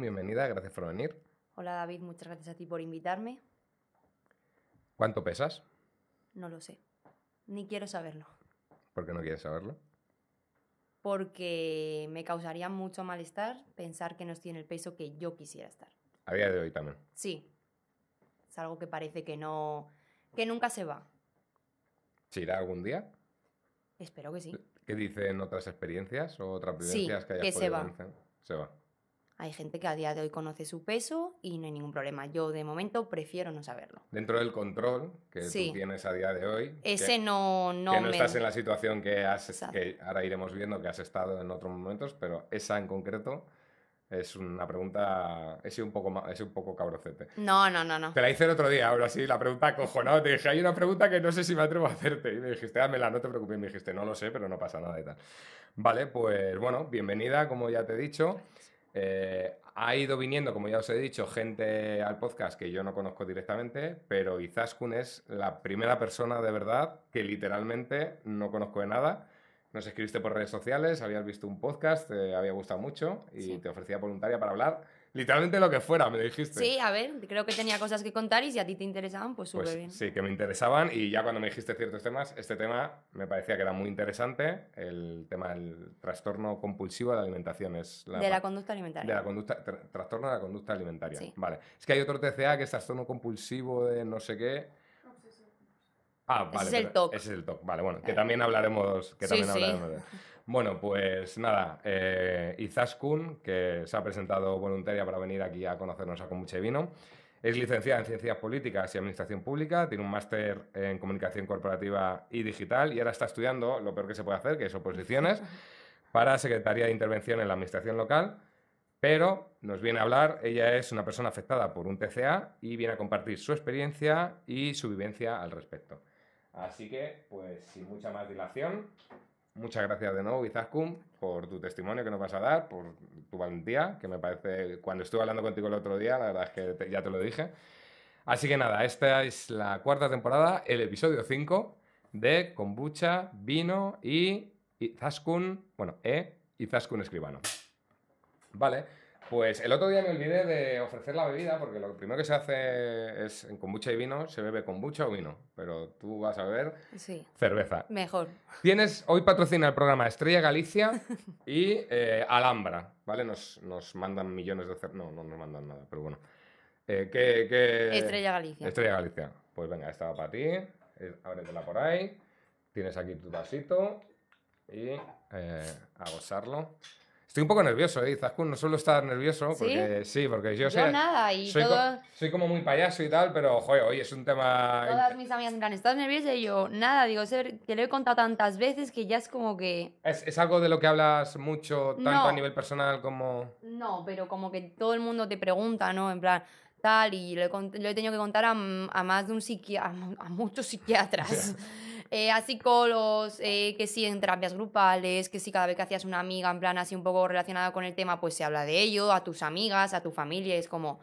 bienvenida, gracias por venir. Hola David, muchas gracias a ti por invitarme. ¿Cuánto pesas? No lo sé, ni quiero saberlo. ¿Por qué no quieres saberlo? Porque me causaría mucho malestar pensar que no estoy en el peso que yo quisiera estar. A día de hoy también. Sí, es algo que parece que no, que nunca se va. ¿Se irá algún día? Espero que sí. ¿Qué dicen otras experiencias o otras vivencias que hayas que se va. Se va. Hay gente que a día de hoy conoce su peso y no hay ningún problema. Yo de momento prefiero no saberlo. Dentro del control que tú tienes a día de hoy. Ese que, no, no. Que no estás en la situación que has, que ahora iremos viendo que has estado en otros momentos, pero esa en concreto es una pregunta. Es un poco, es un poco cabrocete. No, no, no, no. Te la hice el otro día, ahora sí, la pregunta acojonada. Te dije, hay una pregunta que no sé si me atrevo a hacerte. Y me dijiste, dámela, no te preocupes. Y me dijiste, no lo sé, pero no pasa nada y tal. Vale, pues bueno, bienvenida, como ya te he dicho. Eh, ha ido viniendo, como ya os he dicho, gente al podcast que yo no conozco directamente, pero Izaskun es la primera persona de verdad que literalmente no conozco de nada. Nos escribiste por redes sociales, habías visto un podcast, te había gustado mucho y te ofrecía voluntaria para hablar. Literalmente lo que fuera, me dijiste. Sí, a ver, creo que tenía cosas que contar y si a ti te interesaban, pues, pues súper bien. Sí, que me interesaban y ya cuando me dijiste ciertos temas, este tema me parecía que era muy interesante, el tema del trastorno compulsivo de la alimentación. Es la de la conducta alimentaria. De la conducta, trastorno de la conducta alimentaria. Vale. Es que hay otro TCA que es trastorno compulsivo de no sé qué. Ah, vale. Ese es el TOC. Ese es el TOC, vale, bueno, que eh. también hablaremos, que bueno, pues nada, eh, Izaskun, que se ha presentado voluntaria para venir aquí a conocernos a Vino, es licenciada en Ciencias Políticas y Administración Pública, tiene un máster en Comunicación Corporativa y Digital y ahora está estudiando lo peor que se puede hacer, que es oposiciones, para Secretaría de Intervención en la Administración Local, pero nos viene a hablar, ella es una persona afectada por un TCA y viene a compartir su experiencia y su vivencia al respecto. Así que, pues sin mucha más dilación, Muchas gracias de nuevo, Izaskun, por tu testimonio que nos vas a dar, por tu valentía, que me parece, cuando estuve hablando contigo el otro día, la verdad es que ya te lo dije. Así que nada, esta es la cuarta temporada, el episodio 5 de kombucha, vino y Izaskun, bueno, E, Izaskun escribano. Vale. Pues el otro día me olvidé de ofrecer la bebida porque lo primero que se hace es con mucha y vino, se bebe con o vino, pero tú vas a beber cerveza. Mejor. Tienes, hoy patrocina el programa Estrella Galicia y eh, Alhambra, ¿vale? Nos, mandan millones de cerveza. no, no nos mandan nada, pero bueno. Eh, Estrella Galicia. Estrella Galicia. Pues venga, estaba para ti, ábretela por ahí, tienes aquí tu vasito y eh, a gozarlo. Estoy un poco nervioso, ¿eh? Zaskun no suelo estar nervioso, porque sí, porque yo, yo no nada, y soy, todo... soy como muy payaso y tal, pero, joder, hoy es un tema... Todas mis amigas en plan, ¿estás nerviosa? Y yo, nada, digo, te lo he contado tantas veces que ya es como que... ¿Es, algo de lo que hablas mucho, tanto a nivel personal como...? No, pero como que todo el mundo te pregunta, ¿no? En plan, tal, y lo he, tenido que contar a, más de un psiquiatra, a muchos psiquiatras. Así eh, a psicólogos, eh, que sí en terapias grupales, que sí cada vez que hacías una amiga en plan así un poco relacionada con el tema, pues se habla de ello, a tus amigas, a tu familia, es como,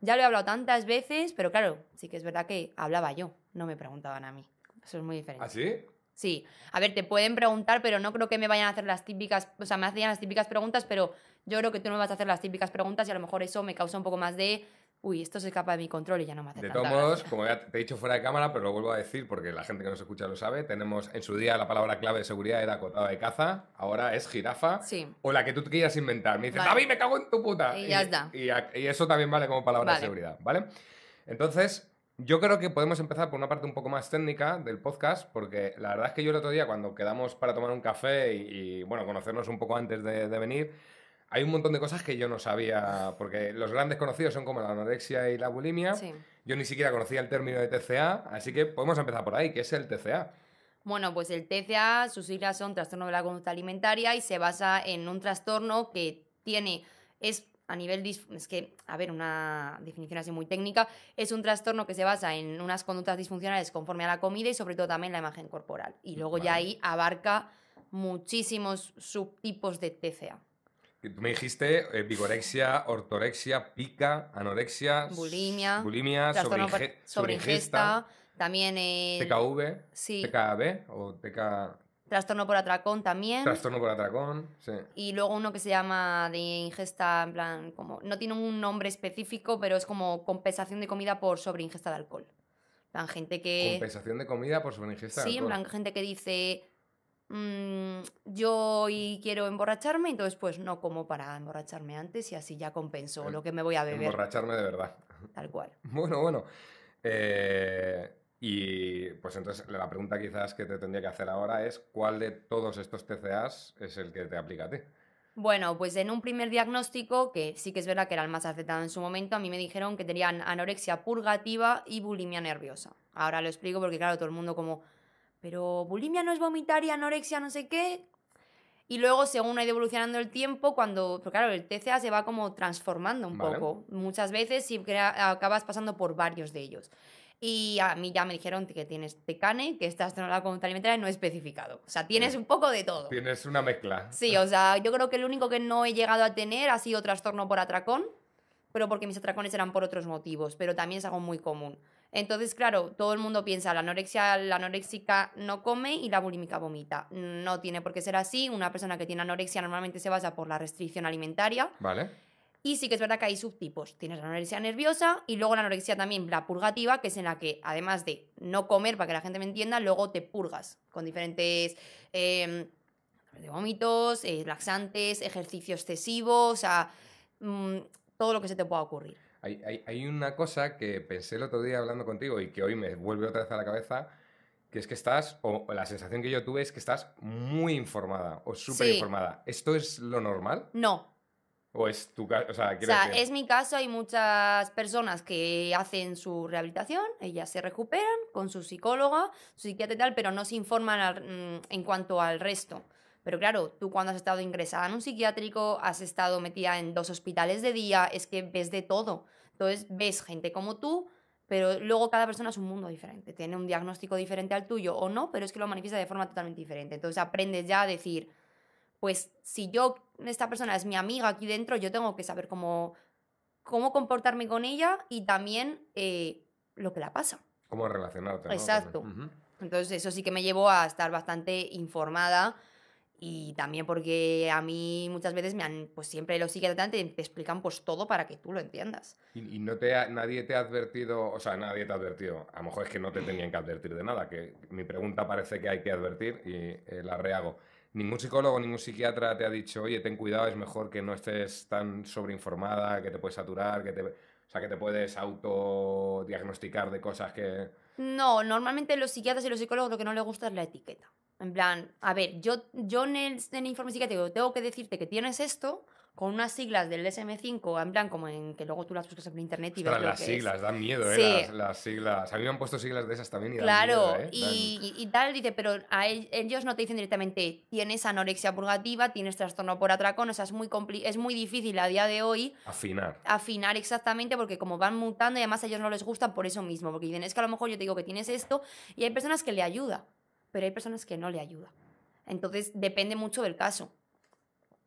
ya lo he hablado tantas veces, pero claro, sí que es verdad que hablaba yo, no me preguntaban a mí. Eso es muy diferente. ¿Ah, sí? Sí. A ver, te pueden preguntar, pero no creo que me vayan a hacer las típicas, o sea, me hacían las típicas preguntas, pero yo creo que tú no me vas a hacer las típicas preguntas y a lo mejor eso me causa un poco más de uy, esto se escapa de mi control y ya no me hace De todos modos, como ya te he dicho fuera de cámara, pero lo vuelvo a decir porque la gente que nos escucha lo sabe, tenemos en su día la palabra clave de seguridad era cotada de caza, ahora es jirafa o la que tú quieras inventar. Me dices, David, me cago en tu puta. Y, ya está. Y, eso también vale como palabra de seguridad, ¿vale? Entonces, yo creo que podemos empezar por una parte un poco más técnica del podcast, porque la verdad es que yo el otro día, cuando quedamos para tomar un café y, bueno, conocernos un poco antes de, de venir, hay un montón de cosas que yo no sabía, porque los grandes conocidos son como la anorexia y la bulimia. Yo ni siquiera conocía el término de TCA, así que podemos empezar por ahí. ¿Qué es el TCA? Bueno, pues el TCA, sus siglas son trastorno de la conducta alimentaria y se basa en un trastorno que tiene, es a nivel, es que, a ver, una definición así muy técnica, es un trastorno que se basa en unas conductas disfuncionales conforme a la comida y sobre todo también la imagen corporal. Y luego ya ahí abarca muchísimos subtipos de TCA. Tú me dijiste eh, vigorexia, ortorexia, pica, anorexia, bulimia, bulimia sobre, también TKV, TKB o TK... Trastorno por atracón también. Trastorno por atracón, sí. Y luego uno que se llama de ingesta, en plan, como. No tiene un nombre específico, pero es como compensación de comida por sobreingesta de alcohol. En plan, gente que. Compensación de comida por sobreingesta de alcohol. Sí, en plan, gente que dice Mm, yo hoy quiero emborracharme, entonces pues no como para emborracharme antes y así ya compenso lo que me voy a beber. Emborracharme de verdad. Tal cual. Bueno, bueno. Eh, y pues entonces la pregunta quizás que te tendría que hacer ahora es ¿cuál de todos estos TCAs es el que te aplica a ti? Bueno, pues en un primer diagnóstico, que sí que es verdad que era el más aceptado en su momento, a mí me dijeron que tenían anorexia purgativa y bulimia nerviosa. Ahora lo explico porque claro, todo el mundo como pero bulimia no es vomitar y anorexia no sé qué. Y luego, según ha ido evolucionando el tiempo, cuando. Pero claro, el TCA se va como transformando un poco. Muchas veces y acabas pasando por varios de ellos. Y a mí ya me dijeron que tienes tecane, que estás en la conducta alimentaria no especificado. O sea, tienes un poco de todo. Tienes una mezcla. Sí, o sea, yo creo que el único que no he llegado a tener ha sido trastorno por atracón, pero porque mis atracones eran por otros motivos, pero también es algo muy común. Entonces, claro, todo el mundo piensa, la anorexia, la no come y la bulímica vomita. No tiene por qué ser así. Una persona que tiene anorexia normalmente se basa por la restricción alimentaria. Vale. Y sí que es verdad que hay subtipos. Tienes la anorexia nerviosa y luego la anorexia también, la purgativa, que es en la que, además de no comer, para que la gente me entienda, luego te purgas con diferentes... Em, de vómitos, eh, laxantes, ejercicio excesivo, o sea, mm, todo lo que se te pueda ocurrir. Hay, una cosa que pensé el otro día hablando contigo y que hoy me vuelve otra vez a la cabeza, que es que estás, o la sensación que yo tuve es que estás muy informada o súper informada. ¿Esto es lo normal? No. ¿O es tu caso? O sea, es mi caso. Hay muchas personas que hacen su rehabilitación, ellas se recuperan con su psicóloga, su psiquiatra y tal, pero no se informan mm, en cuanto al resto. Pero claro, tú cuando has estado ingresada en un psiquiátrico, has estado metida en dos hospitales de día, es que ves de todo. Entonces ves gente como tú, pero luego cada persona es un mundo diferente, tiene un diagnóstico diferente al tuyo o no, pero es que lo manifiesta de forma totalmente diferente. Entonces aprendes ya a decir, pues si yo, esta persona es mi amiga aquí dentro, yo tengo que saber cómo, cómo comportarme con ella y también eh, lo que la pasa. Cómo relacionarte. ¿no? Exacto. Entonces eso sí que me llevó a estar bastante informada y también porque a mí muchas veces me han, pues siempre los psiquiatras te explican pues todo para que tú lo entiendas. Y, no te nadie te ha advertido, o sea, nadie te ha advertido, a lo mejor es que no te tenían que advertir de nada, que mi pregunta parece que hay que advertir y eh, la rehago. Ningún psicólogo, ningún psiquiatra te ha dicho, oye, ten cuidado, es mejor que no estés tan sobreinformada, que te puedes saturar, que te... O sea, que te puedes autodiagnosticar de cosas que... No, normalmente los psiquiatras y los psicólogos lo que no les gusta es la etiqueta. En plan, a ver, yo, yo en, el, informe psiquiátrico tengo que decirte que tienes esto con unas siglas del SM5, en plan como en que luego tú las buscas en internet y ves las siglas, dan miedo, ¿eh? Las, siglas. A mí me han puesto siglas de esas también y Claro, eh, y, y, tal, dice, pero ellos no te dicen directamente, tienes anorexia purgativa, tienes trastorno por atracón, o sea, es muy, es muy difícil a día de hoy... Afinar. Afinar exactamente, porque como van mutando y además a ellos no les gusta por eso mismo, porque dicen, es que a lo mejor yo te digo que tienes esto y hay personas que le ayudan pero hay personas que no le ayuda. Entonces depende mucho del caso.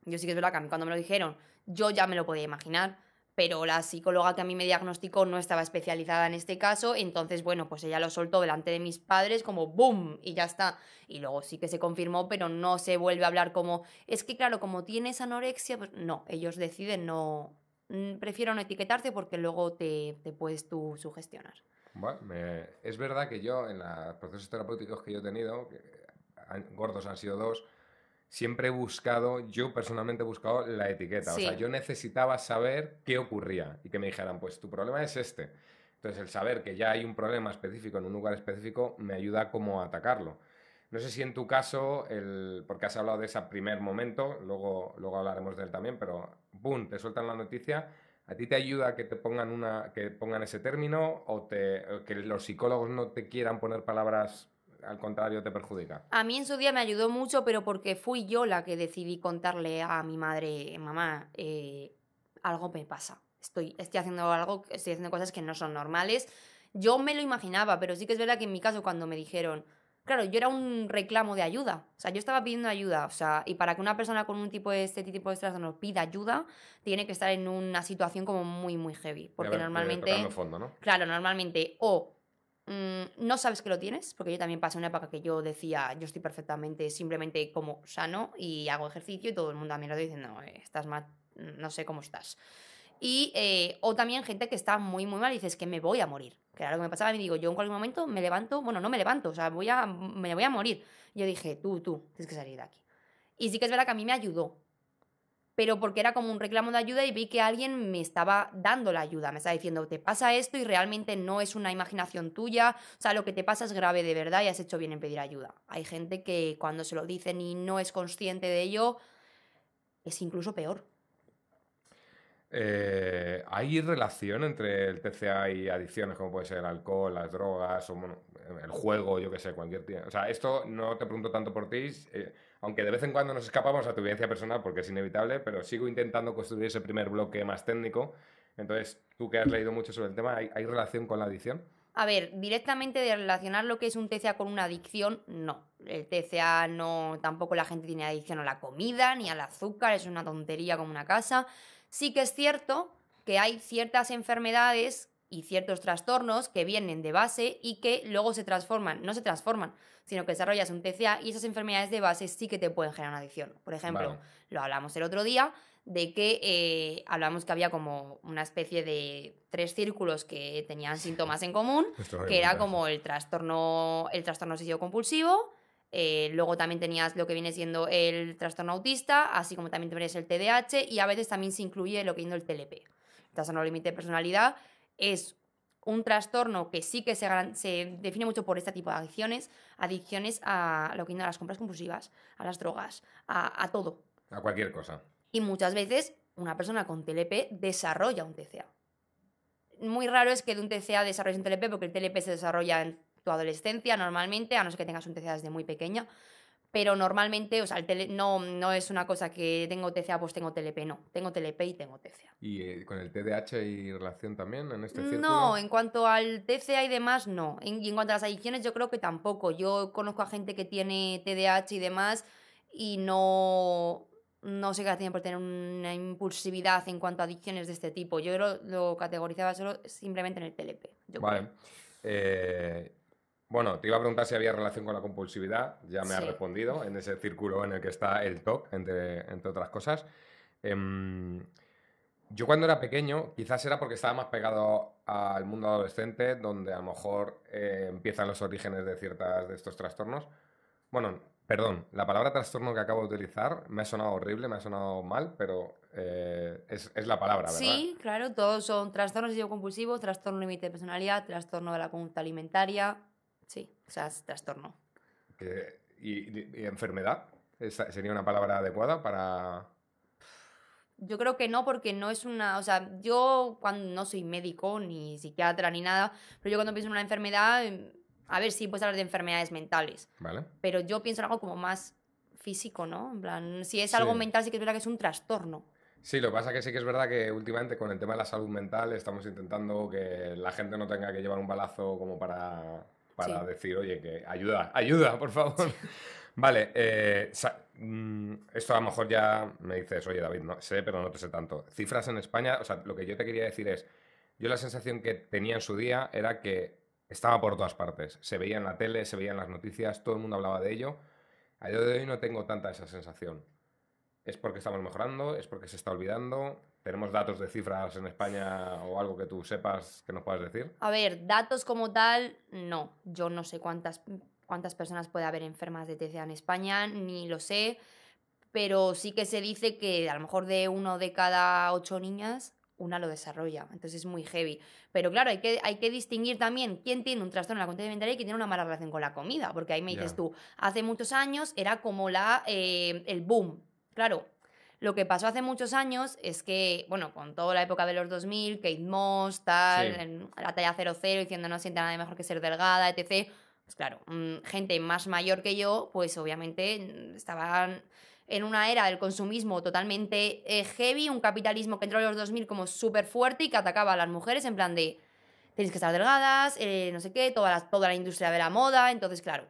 Yo sí que es verdad que cuando me lo dijeron, yo ya me lo podía imaginar, pero la psicóloga que a mí me diagnosticó no estaba especializada en este caso, entonces bueno, pues ella lo soltó delante de mis padres como boom y ya está. Y luego sí que se confirmó, pero no se vuelve a hablar como, es que claro, como tienes anorexia, pues no, ellos deciden no, mm, prefiero no etiquetarte porque luego te, te puedes tú sugestionar. Bueno, es verdad que yo, en los procesos terapéuticos que yo he tenido, gordos han sido dos, siempre he buscado, yo personalmente he buscado la etiqueta. O sea, yo necesitaba saber qué ocurría y que me dijeran, pues tu problema es este. Entonces, el saber que ya hay un problema específico en un lugar específico me ayuda como a atacarlo. No sé si en tu caso, el, porque has hablado de ese primer momento, luego, luego hablaremos de él también, pero ¡boom! Te sueltan la noticia ¿A ti te ayuda que te pongan una, que pongan ese término o, que los psicólogos no te quieran poner palabras al contrario te perjudica? A mí en su día me ayudó mucho, pero porque fui yo la que decidí contarle a mi madre, mamá, eh, algo me pasa. Estoy, estoy haciendo algo, estoy haciendo cosas que no son normales. Yo me lo imaginaba, pero sí que es verdad que en mi caso cuando me dijeron, Claro, yo era un reclamo de ayuda. O sea, yo estaba pidiendo ayuda. O sea, y para que una persona con un tipo de este tipo de estrés nos pida ayuda, tiene que estar en una situación como muy, muy heavy. Porque normalmente. Claro, normalmente o mm, no sabes que lo tienes, porque yo también pasé una época que yo decía, yo estoy perfectamente, simplemente como sano y hago ejercicio y todo el mundo a mí lo dice, no, eh, estás mal, no sé cómo estás. Y, eh, o también gente que está muy, muy mal y dices que me voy a morir. Que lo que me pasaba. Y me digo, yo en cualquier momento me levanto, bueno, no me levanto, o sea, voy a, me voy a morir. Yo dije, tú, tú, tienes que salir de aquí. Y sí que es verdad que a mí me ayudó. Pero porque era como un reclamo de ayuda y vi que alguien me estaba dando la ayuda, me estaba diciendo, te pasa esto y realmente no es una imaginación tuya, o sea, lo que te pasa es grave de verdad y has hecho bien en pedir ayuda. Hay gente que cuando se lo dicen y no es consciente de ello, es incluso peor. Eh, ¿Hay relación entre el TCA y adicciones como puede ser el alcohol, las drogas, o, el juego, yo qué sé, cualquier tipo? O sea, esto no te pregunto tanto por ti, eh, aunque de vez en cuando nos escapamos a tu vivencia personal porque es inevitable, pero sigo intentando construir ese primer bloque más técnico. Entonces, tú que has leído mucho sobre el tema, ¿hay, hay relación con la adicción? A ver, directamente de relacionar lo que es un TCA con una adicción, no. El TCA no, tampoco la gente tiene adicción a la comida ni al azúcar, es una tontería como una casa. Sí que es cierto que hay ciertas enfermedades y ciertos trastornos que vienen de base y que luego se transforman, no se transforman, sino que desarrollas un TCA y esas enfermedades de base sí que te pueden generar una adicción. Por ejemplo, lo hablamos el otro día de que eh, hablamos que había como una especie de tres círculos que tenían síntomas en común, que era ¿eh? como el trastorno, el trastorno obsesivo compulsivo, eh, luego también tenías lo que viene siendo el trastorno autista, así como también tenías el TDAH y a veces también se incluye lo que viene el TLP. El trastorno límite de personalidad es un trastorno que sí que se, se, define mucho por este tipo de adicciones, adicciones a lo que a las compras compulsivas, a las drogas, a, todo. A cualquier cosa. Y muchas veces una persona con TLP desarrolla un TCA. Muy raro es que de un TCA desarrolle un TLP porque el TLP se desarrolla en tu adolescencia normalmente, a no ser que tengas un TCA desde muy pequeña, pero normalmente, o sea, no, no es una cosa que tengo TCA, pues tengo TLP, no, tengo TLP y tengo TCA. ¿Y eh, con el TDAH y relación también en este círculo? No, en cuanto al TCA y demás, no. En, y en cuanto a las adicciones, yo creo que tampoco. Yo conozco a gente que tiene TDAH y demás y no, no qué tiene por tener una impulsividad en cuanto a adicciones de este tipo. Yo lo, categorizaba solo simplemente en el TLP. vale. Eh, bueno, te iba a preguntar si había relación con la compulsividad, ya me ha has respondido, en ese círculo en el que está el TOC, entre, entre otras cosas. Em, yo cuando era pequeño, quizás era porque estaba más pegado al mundo adolescente, donde a lo mejor eh, empiezan los orígenes de ciertas de estos trastornos. Bueno, perdón, la palabra trastorno que acabo de utilizar me ha sonado horrible, me ha sonado mal, pero eh, es, es, la palabra, ¿verdad? Sí, claro, todos son trastornos obsesivo-compulsivos, trastorno límite de personalidad, trastorno de la conducta alimentaria, Sí, o sea, es trastorno. y, enfermedad? ¿Sería una palabra adecuada para...? Yo creo que no, porque no es una... O sea, yo cuando no soy médico, ni psiquiatra, ni nada, pero yo cuando pienso en una enfermedad, em, a ver si sí, puedes hablar de enfermedades mentales. Vale. Pero yo pienso en algo como más físico, ¿no? En plan, si es algo mental, sí que es verdad que es un trastorno. Sí, lo que pasa es que sí que es verdad que últimamente con el tema de la salud mental estamos intentando que la gente no tenga que llevar un balazo como para para decir, oye, que ayuda, ayuda, por favor. Vale, eh, mm, esto a lo mejor ya me dices, oye David, no sé, pero no te sé tanto. Cifras en España, o sea, lo que yo te quería decir es, yo la sensación que tenía en su día era que estaba por todas partes. Se veía en la tele, se veía en las noticias, todo el mundo hablaba de ello. A día de hoy no tengo tanta esa sensación. ¿Es porque estamos mejorando? ¿Es porque se está olvidando? ¿Tenemos datos de cifras en España o algo que tú sepas que nos puedas decir? A ver, datos como tal, no. Yo no sé cuántas, cuántas personas puede haber enfermas de TCA en España, ni lo sé, pero sí que se dice que a lo mejor de uno de cada ocho niñas una lo desarrolla, entonces es muy heavy. Pero claro, hay que, hay que distinguir también quién tiene un trastorno en la conducta alimentaria y quién tiene una mala relación con la comida, porque ahí me dices tú, hace muchos años era como la, eh, el boom. Claro, lo que pasó hace muchos años es que, bueno, con toda la época de los 2000, Kate Moss, tal, la talla 00, diciendo no siente nada mejor que ser delgada, etc. Pues claro, mm, gente más mayor que yo, pues obviamente mm, estaban en una era del consumismo totalmente eh, heavy, un capitalismo que entró en los 2000 como súper fuerte y que atacaba a las mujeres en plan de tenéis que estar delgadas, eh, no sé qué, toda toda la industria de la moda. Entonces, claro,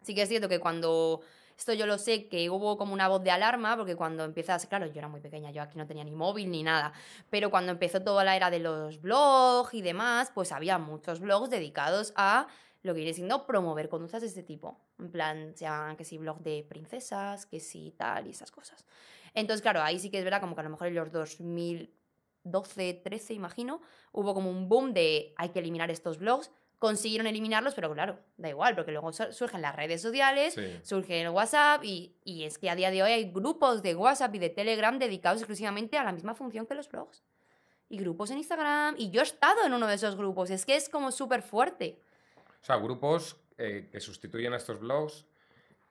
sí que es cierto que cuando esto yo lo sé que hubo como una voz de alarma, porque cuando empiezas, claro, yo era muy pequeña, yo aquí no tenía ni móvil ni nada, pero cuando empezó toda la era de los blogs y demás, pues había muchos blogs dedicados a lo que viene siendo promover conductas de este tipo. En plan, sean que si blog de princesas, que si tal y esas cosas. Entonces, claro, ahí sí que es verdad, como que a lo mejor en los 2012, 13, imagino, hubo como un boom de hay que eliminar estos blogs consiguieron eliminarlos, pero claro, da igual, porque luego surgen las redes sociales, surge el WhatsApp y, es que a día de hoy hay grupos de WhatsApp y de Telegram dedicados exclusivamente a la misma función que los blogs. Y grupos en Instagram, y yo he estado en uno de esos grupos, es que es como súper fuerte. O sea, grupos eh, que sustituyen a estos blogs,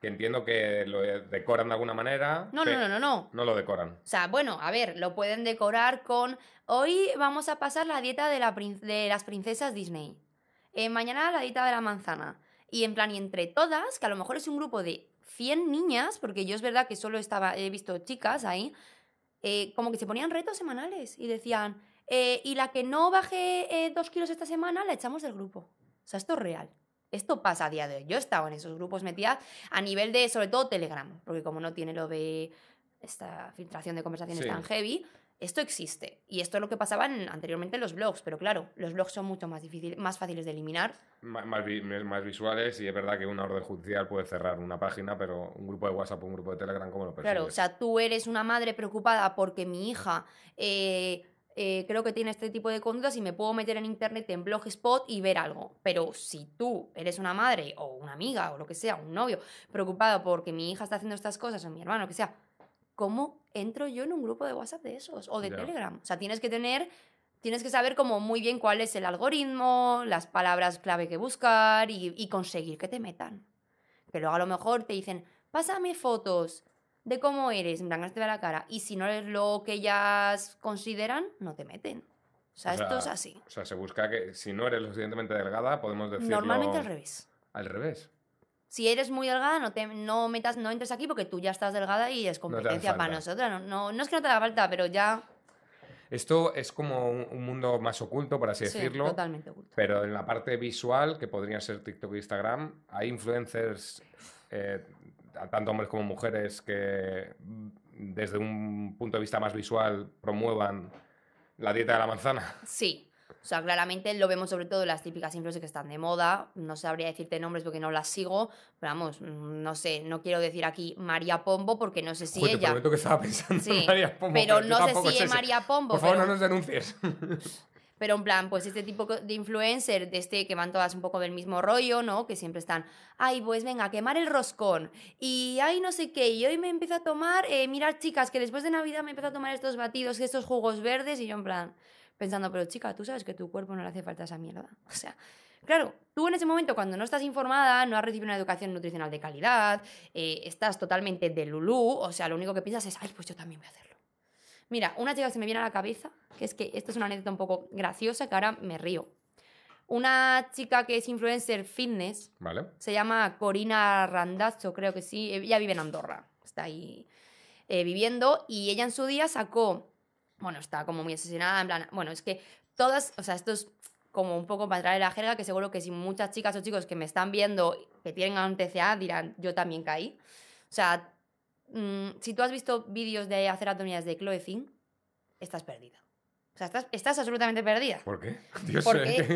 que entiendo que lo decoran de alguna manera. No, no, no, no, no. No lo decoran. O sea, bueno, a ver, lo pueden decorar con, hoy vamos a pasar la dieta de las princesas Disney eh, mañana la dieta de la manzana. Y en plan, y entre todas, que a lo mejor es un grupo de 100 niñas, porque yo es verdad que solo estaba, he visto chicas ahí, eh, como que se ponían retos semanales y decían, eh, y la que no baje eh, dos kilos esta semana, la echamos del grupo. O sea, esto es real. Esto pasa a día de hoy. Yo estaba en esos grupos metía a nivel de, sobre todo, Telegram, porque como no tiene lo de esta filtración de conversaciones tan heavy, esto existe. Y esto es lo que pasaba anteriormente en los blogs, pero claro, los blogs son mucho más, más fáciles de eliminar. Más, visuales y es verdad que una orden judicial puede cerrar una página, pero un grupo de WhatsApp o un grupo de Telegram, ¿cómo lo percibes? Claro, o sea, tú eres una madre preocupada porque mi hija... Eh, eh, creo que tiene este tipo de conductas y me puedo meter en internet, en blogspot y ver algo. Pero si tú eres una madre o una amiga o lo que sea, un novio, preocupado porque mi hija está haciendo estas cosas o mi hermano, lo que sea, ¿cómo entro yo en un grupo de WhatsApp de esos o de Telegram. O sea, tienes que tener, tienes que saber como muy bien cuál es el algoritmo, las palabras clave que buscar y, conseguir que te metan. Pero luego a lo mejor te dicen, pásame fotos de cómo eres, en plan, la cara. Y si no eres lo que ellas consideran, no te meten. O sea, esto es así. O sea, se busca que si no eres lo suficientemente delgada, podemos decir Normalmente al revés. Al revés si eres muy delgada, no, te, no, metas, no entres aquí porque tú ya estás delgada y es competencia para nosotros. No, no, es que no te haga falta, pero ya... Esto es como un, mundo más oculto, por así sí, decirlo. Totalmente oculto. Pero en la parte visual, que podría ser TikTok e Instagram, hay influencers, eh, tanto hombres como mujeres, que desde un punto de vista más visual promuevan la dieta de la manzana. Sí, o sea, claramente lo vemos sobre todo en las típicas influencers que están de moda. No sabría decirte nombres porque no las sigo. Pero vamos, mm, no sé, no quiero decir aquí María Pombo porque no sé si Joder, ella. Te que estaba pensando en María Pombo. Pero, no sé si es María Pombo. Por favor, no nos denuncies. pero en plan, pues este tipo de influencer, de este que van todas un poco del mismo rollo, ¿no? Que siempre están, ay, pues venga, a quemar el roscón, y ay, no sé qué, y hoy me empiezo a tomar, eh, mirar chicas, que después de Navidad me empiezo a tomar estos batidos, estos jugos verdes, y yo en plan, pensando, pero chica, tú sabes que tu cuerpo no le hace falta esa mierda. O sea, claro, tú en ese momento cuando no estás informada, no has recibido una educación nutricional de calidad, eh, estás totalmente de lulú, o sea, lo único que piensas es, ay, pues yo también voy a hacerlo. Mira, una chica se me viene a la cabeza, que es que esto es una anécdota un poco graciosa que ahora me río. Una chica que es influencer fitness, se llama Corina Randazzo, creo que sí, ella vive en Andorra, está ahí eh, viviendo, y ella en su día sacó bueno, está como muy asesinada, en plan, bueno, es que todas, o sea, esto es como un poco para traer la jerga, que seguro que si muchas chicas o chicos que me están viendo que tienen un TCA dirán, yo también caí. O sea, mm, si tú has visto vídeos de hacer abdominales de Chloe estás perdida. O sea, estás, absolutamente perdida. ¿Por qué?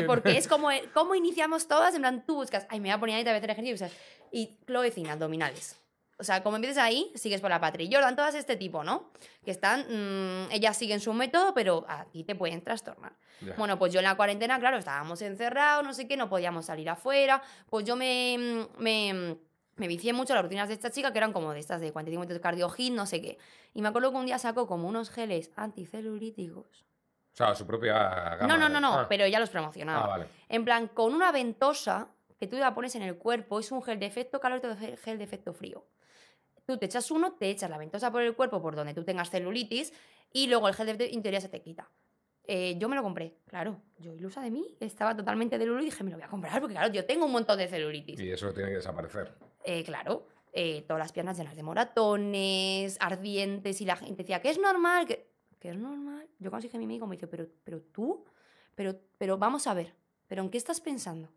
porque, es como, eh, iniciamos todas, en plan, tú buscas, ay, me voy a poner ahí a hacer ejercicio, y, sea, y Chloe abdominales. O sea, como empiezas ahí, sigues por la patria. Jordan, todas este tipo, ¿no? Que están, mm, ellas siguen su método, pero aquí te pueden trastornar. Bueno, pues yo en la cuarentena, claro, estábamos encerrados, no sé qué, no podíamos salir afuera. Pues yo me, mm, me, mm, me vicié mucho las rutinas de esta chica, que eran como de estas de 45 minutos de cardio no sé qué. Y me acuerdo que un día sacó como unos geles anticelulíticos. O sea, su propia gama. No, no, no, ah. pero ella los promocionaba. Ah, vale. En plan, con una ventosa que tú la pones en el cuerpo, es un gel de efecto calor y gel de efecto frío. Tú te echas uno, te echas la ventosa por el cuerpo por donde tú tengas celulitis y luego el gel de interior se te quita. Eh, yo me lo compré, claro. Yo ilusa de mí, estaba totalmente de y dije, me lo voy a comprar porque, claro, yo tengo un montón de celulitis. Y eso tiene que desaparecer. Eh, claro. Eh, todas las piernas llenas de moratones, ardientes, y la gente decía, que es normal, que, es normal. Yo dije a mi amigo me dice, pero, pero tú, pero, pero vamos a ver, pero ¿en qué estás pensando?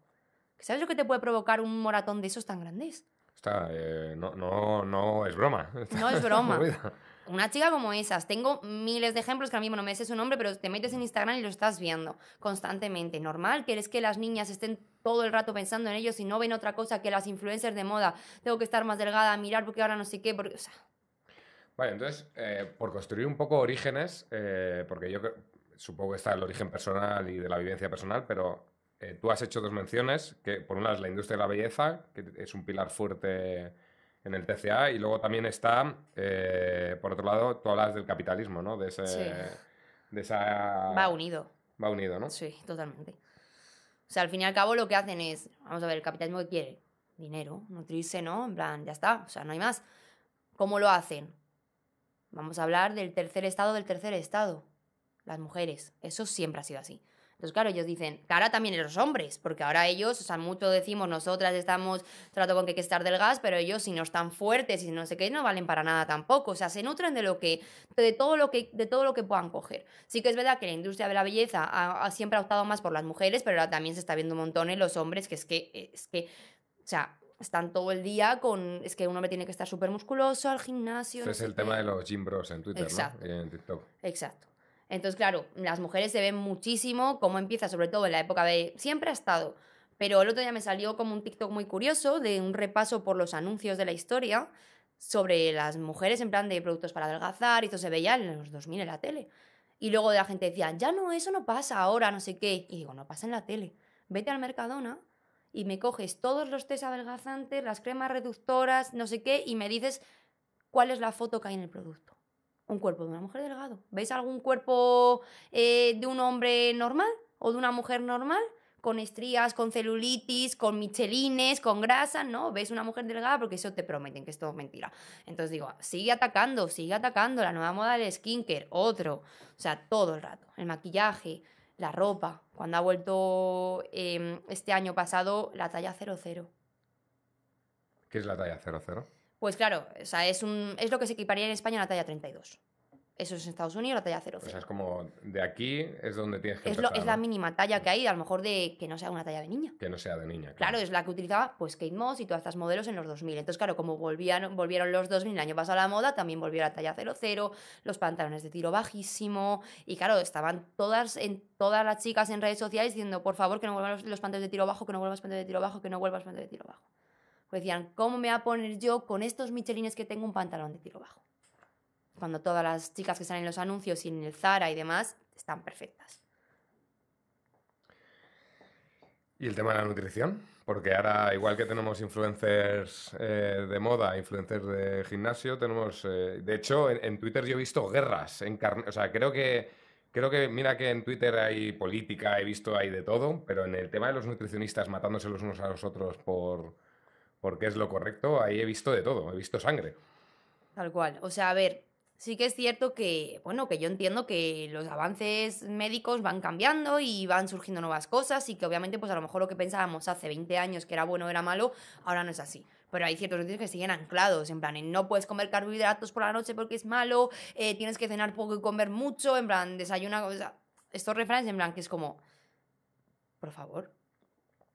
¿Sabes lo que te puede provocar un moratón de esos tan grandes? Está, eh, no, no, es broma. No es broma. una chica como esas. Tengo miles de ejemplos que a mismo no me sé su nombre, pero te metes en Instagram y lo estás viendo constantemente. Normal que que las niñas estén todo el rato pensando en ellos y no ven otra cosa que las influencers de moda. Tengo que estar más delgada, mirar porque ahora no sé qué, porque, o sea. Vale, entonces, eh, por construir un poco orígenes, eh, porque yo supongo que está el origen personal y de la vivencia personal, pero eh, tú has hecho dos menciones, que por una es la industria de la belleza, que es un pilar fuerte en el TCA, y luego también está, eh, por otro lado, todas las del capitalismo, ¿no? De De esa... Va unido. Va unido, ¿no? Sí, totalmente. O sea, al fin y al cabo lo que hacen es, vamos a ver, el capitalismo que quiere, dinero, nutrirse, ¿no? En plan, ya está, o sea, no hay más. ¿Cómo lo hacen? Vamos a hablar del tercer estado del tercer estado, las mujeres. Eso siempre ha sido así. Entonces, claro, ellos dicen, que ahora también los hombres, porque ahora ellos, o sea, mucho decimos, nosotras estamos trato con que hay que estar gas, pero ellos si no están fuertes y no sé qué, no valen para nada tampoco. O sea, se nutren de lo que, de todo lo que, de todo lo que puedan coger. Sí que es verdad que la industria de la belleza ha, siempre ha optado más por las mujeres, pero ahora también se está viendo un montón en los hombres, que es que, es que, o sea, están todo el día con. Es que un hombre tiene que estar súper musculoso al gimnasio. Ese es el tema de los gym bros en Twitter, ¿no? en TikTok. Exacto. Entonces, claro, las mujeres se ven muchísimo cómo empieza, sobre todo en la época de... Siempre ha estado, pero el otro día me salió como un TikTok muy curioso de un repaso por los anuncios de la historia sobre las mujeres en plan de productos para adelgazar, y eso se veía en los 2000 en la tele. Y luego la gente decía, ya no, eso no pasa ahora, no sé qué. Y digo, no pasa en la tele. Vete al Mercadona y me coges todos los test adelgazantes, las cremas reductoras, no sé qué, y me dices cuál es la foto que hay en el producto un cuerpo de una mujer delgado. ¿Veis algún cuerpo eh, de un hombre normal o de una mujer normal? Con estrías, con celulitis, con michelines, con grasa, ¿no? ¿Ves una mujer delgada? Porque eso te prometen que es todo mentira. Entonces digo, sigue atacando, sigue atacando. La nueva moda del skincare, otro. O sea, todo el rato. El maquillaje, la ropa. Cuando ha vuelto em, este año pasado la talla 00. ¿Qué es la talla 00? Pues claro, o sea, es, un, es lo que se equiparía en España a la talla 32. Eso es en Estados Unidos, la talla 0. O sea, es como de aquí es donde tienes que. Es, lo, es la mínima talla que hay, a lo mejor de que no sea una talla de niña. Que no sea de niña. Claro, claro es la que utilizaba pues Kate Moss y todas estas modelos en los 2000. Entonces, claro, como volvían, volvieron los 2000 el año pasado a la moda, también volvió la talla 00, los pantalones de tiro bajísimo. Y claro, estaban todas, en, todas las chicas en redes sociales diciendo, por favor, que no vuelvan los, pantalones de tiro bajo, que no vuelvas pantalones de tiro bajo, que no vuelvas pantalones de tiro bajo. Pues decían, ¿cómo me voy a poner yo con estos michelines que tengo un pantalón de tiro bajo? Cuando todas las chicas que salen en los anuncios y en el Zara y demás están perfectas. ¿Y el tema de la nutrición? Porque ahora, igual que tenemos influencers eh, de moda, influencers de gimnasio, tenemos... Eh, de hecho, en, Twitter yo he visto guerras. En o sea, creo que, creo que... Mira que en Twitter hay política, he visto ahí de todo, pero en el tema de los nutricionistas matándose los unos a los otros por porque es lo correcto, ahí he visto de todo, he visto sangre. Tal cual. O sea, a ver, sí que es cierto que, bueno, que yo entiendo que los avances médicos van cambiando y van surgiendo nuevas cosas y que obviamente, pues a lo mejor lo que pensábamos hace 20 años que era bueno era malo, ahora no es así. Pero hay ciertos noticias que siguen anclados, en plan, no puedes comer carbohidratos por la noche porque es malo, eh, tienes que cenar poco y comer mucho, en plan, desayuna, o sea, estos refranes en plan que es como, por favor,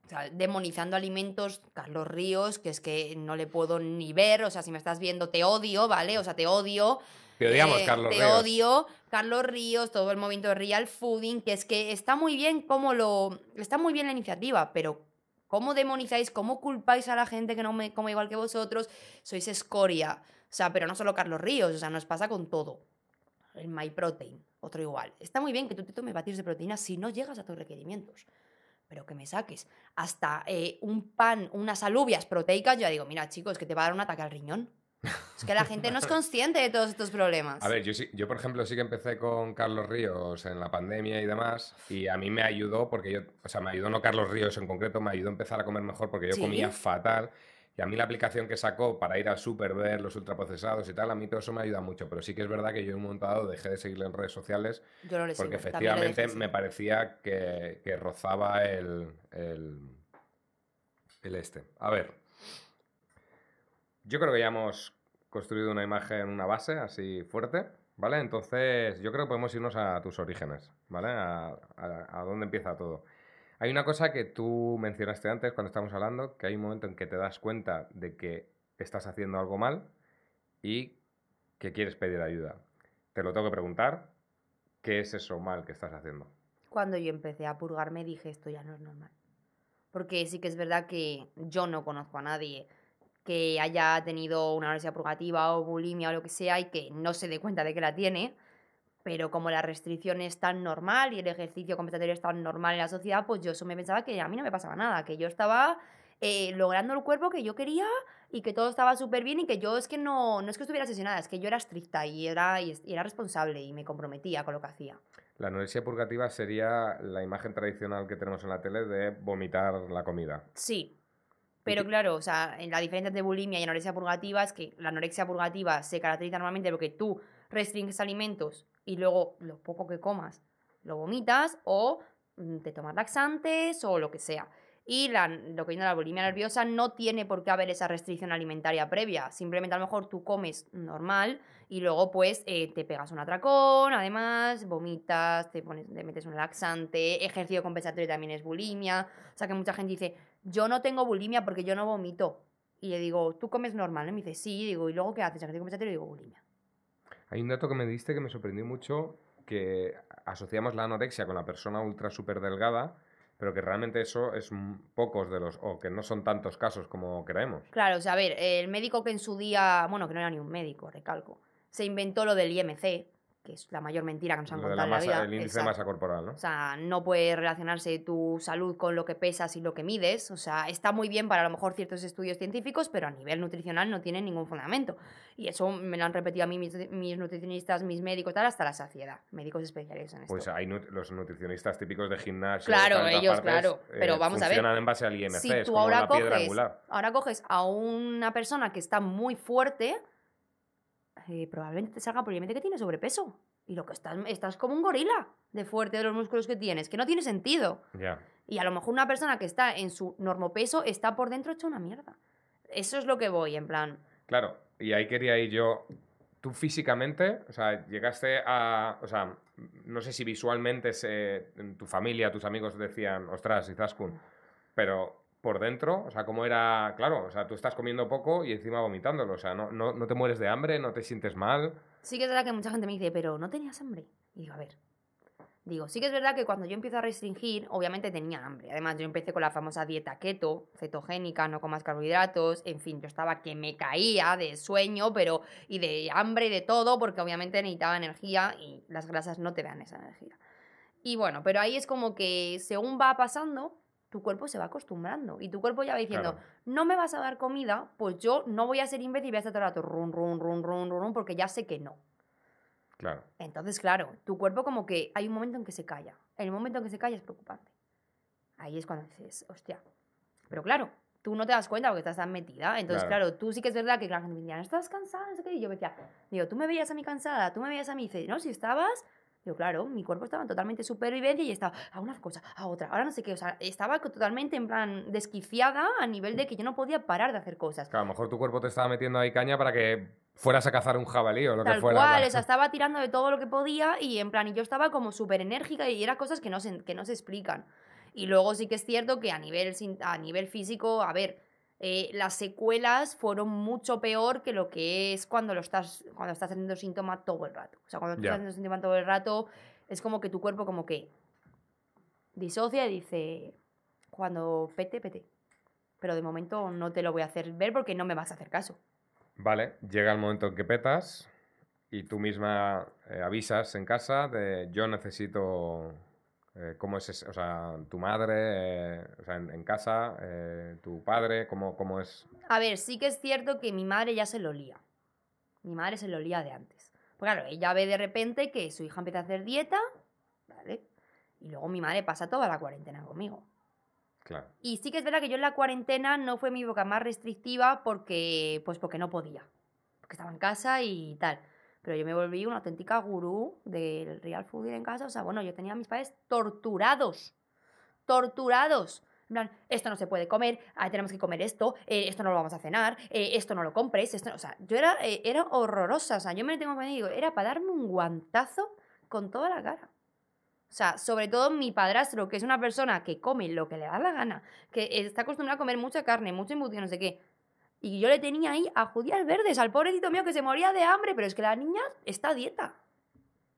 o sea, demonizando alimentos, Carlos Ríos, que es que no le puedo ni ver, o sea, si me estás viendo, te odio, ¿vale? O sea, te odio. Eh, te Carlos Ríos. odio, Carlos Ríos, todo el movimiento de Real Fooding, que es que está muy bien cómo lo. Está muy bien la iniciativa, pero cómo demonizáis, cómo culpáis a la gente que no me come igual que vosotros, sois escoria. O sea, pero no solo Carlos Ríos, o sea, nos pasa con todo. El My Protein, otro igual. Está muy bien que tú te tomes batidos de proteína si no llegas a tus requerimientos pero que me saques hasta eh, un pan, unas alubias proteicas, yo digo, mira chicos, que te va a dar un ataque al riñón. Es que la gente no es consciente de todos estos problemas. A ver, yo, por ejemplo sí que empecé con Carlos Ríos en la pandemia y demás, y a mí me ayudó porque yo, o sea, me ayudó no Carlos Ríos en concreto, me ayudó a empezar a comer mejor porque yo comía fatal y a mí la aplicación que sacó para ir al super ver los ultraprocesados y tal, a mí todo eso me ayuda mucho. Pero sí que es verdad que yo en un dejé de seguirle en redes sociales porque efectivamente me parecía que, rozaba el, el, este. A ver, yo creo que ya hemos construido una imagen, una base así fuerte, ¿vale? Entonces yo creo que podemos irnos a tus orígenes, ¿vale? a dónde empieza todo. Hay una cosa que tú mencionaste antes cuando estábamos hablando, que hay un momento en que te das cuenta de que estás haciendo algo mal y que quieres pedir ayuda. Te lo tengo que preguntar, ¿qué es eso mal que estás haciendo? Cuando yo empecé a purgarme dije, esto ya no es normal. Porque sí que es verdad que yo no conozco a nadie que haya tenido una anorexia purgativa o bulimia o lo que sea y que no se dé cuenta de que la tiene pero como la restricción es tan normal y el ejercicio compensatorio es tan normal en la sociedad, pues yo eso me pensaba que a mí no me pasaba nada, que yo estaba eh, logrando el cuerpo que yo quería y que todo estaba súper bien y que yo es que no, no es que estuviera asesinada, es que yo era estricta y era, era responsable y me comprometía con lo que hacía. La anorexia purgativa sería la imagen tradicional que tenemos en la tele de vomitar la comida. Sí, pero claro, o sea, en la diferencia entre bulimia y anorexia purgativa es que la anorexia purgativa se caracteriza normalmente que tú restringes alimentos y luego lo poco que comas lo vomitas o mm, te tomas laxantes o lo que sea. Y lo que viene la bulimia nerviosa no tiene por qué haber esa restricción alimentaria previa. Simplemente a lo mejor tú comes normal y luego pues eh, te pegas un atracón, además vomitas, te, pones, te metes un laxante, ejercicio compensatorio también es bulimia. O sea que mucha gente dice, yo no tengo bulimia porque yo no vomito. Y le digo, ¿tú comes normal? Y me dice, sí. Y digo, ¿y luego qué haces? Ejercicio compensatorio y digo, bulimia. Hay un dato que me diste que me sorprendió mucho, que asociamos la anorexia con la persona ultra súper delgada, pero que realmente eso es pocos de los, o que no son tantos casos como creemos. Claro, o sea, a ver, el médico que en su día, bueno, que no era ni un médico, recalco, se inventó lo del IMC, que es la mayor mentira que nos han contado en El índice de masa corporal, ¿no? O sea, no puede relacionarse tu salud con lo que pesas y lo que mides. O sea, está muy bien para a lo mejor ciertos estudios científicos, pero a nivel nutricional no tiene ningún fundamento. Y eso me lo han repetido a mí mis, nutricionistas, mis médicos, tal, hasta la saciedad. Médicos especiales en esto. Pues hay los nutricionistas típicos de gimnasio. Claro, ellos, claro. Eh, pero vamos a ver. Funcionan en base al IMC, tú ahora coges, Ahora coges a una persona que está muy fuerte eh, probablemente te salga probablemente que tienes sobrepeso. Y lo que estás, estás como un gorila de fuerte de los músculos que tienes, que no tiene sentido. Y a lo mejor una persona que está en su normopeso está por dentro hecha una mierda. Eso es lo que voy, en plan. Claro, y ahí quería ir yo. Tú físicamente, o sea, llegaste a. O sea, no sé si visualmente se, tu familia, tus amigos decían, ostras, y Izaskun, pero por dentro, o sea, cómo era, claro, o sea, tú estás comiendo poco y encima vomitándolo, o sea, no, no, no te mueres de hambre, no te sientes mal. Sí que es verdad que mucha gente me dice, pero ¿no tenías hambre? Y digo, a ver, Digo, sí que es verdad que cuando yo empiezo a restringir, obviamente tenía hambre. Además, yo empecé con la famosa dieta keto, cetogénica, no comas carbohidratos, en fin, yo estaba que me caía de sueño, pero y de hambre de todo, porque obviamente necesitaba energía y las grasas no te dan esa energía. Y bueno, pero ahí es como que según va pasando, tu cuerpo se va acostumbrando y tu cuerpo ya va diciendo, no me vas a dar comida, pues yo no voy a ser imbécil y voy a estar todo el rato run, run, run, run, run, porque ya sé que no. Claro. Entonces, claro, tu cuerpo como que hay un momento en que se calla. El momento en que se calla es preocupante. Ahí es cuando dices, hostia. Pero claro, tú no te das cuenta porque estás tan metida. Entonces, claro, tú sí que es verdad que la gente me decía, estás cansada, no sé qué. Y yo decía, digo, tú me veías a mí cansada, tú me veías a mí. no, si estabas yo, claro, mi cuerpo estaba totalmente supervivencia y estaba a una cosa, a otra, ahora no sé qué. O sea, estaba totalmente en plan desquiciada a nivel de mm. que yo no podía parar de hacer cosas. Claro, a lo mejor tu cuerpo te estaba metiendo ahí caña para que fueras a cazar un jabalí o lo que fuera. Cual, o sea, estaba tirando de todo lo que podía y en plan, y yo estaba como súper enérgica y era cosas que no, se, que no se explican. Y luego sí que es cierto que a nivel, a nivel físico, a ver, eh, las secuelas fueron mucho peor que lo que es cuando lo estás cuando estás teniendo síntoma todo el rato. O sea, cuando estás teniendo síntoma todo el rato, es como que tu cuerpo como que disocia y dice, cuando pete, pete. Pero de momento no te lo voy a hacer ver porque no me vas a hacer caso. Vale, llega el momento en que petas y tú misma eh, avisas en casa de yo necesito eh, ¿Cómo es o sea, tu madre, eh, en, casa, eh, tu padre, ¿cómo, cómo es? A ver, sí que es cierto que mi madre ya se lo lía. Mi madre se lo lía de antes. Pues claro, ella ve de repente que su hija empieza a hacer dieta, ¿vale? Y luego mi madre pasa toda la cuarentena conmigo. Claro. Y sí que es verdad que yo en la cuarentena no fue mi boca más restrictiva porque, pues porque no podía. Porque estaba en casa y tal. Pero yo me volví una auténtica gurú del real food en casa. O sea, bueno, yo tenía a mis padres torturados. Torturados. esto no se puede comer, ahí tenemos que comer esto, eh, esto no lo vamos a cenar, eh, esto no lo compres, esto O sea, yo era, eh, era horrorosa. O sea, yo me tengo que digo, era para darme un guantazo con toda la cara. O sea, sobre todo mi padrastro, que es una persona que come lo que le da la gana, que está acostumbrado a comer mucha carne, mucho embutido, no sé qué y yo le tenía ahí a judías verdes, al pobrecito mío que se moría de hambre, pero es que la niña está a dieta.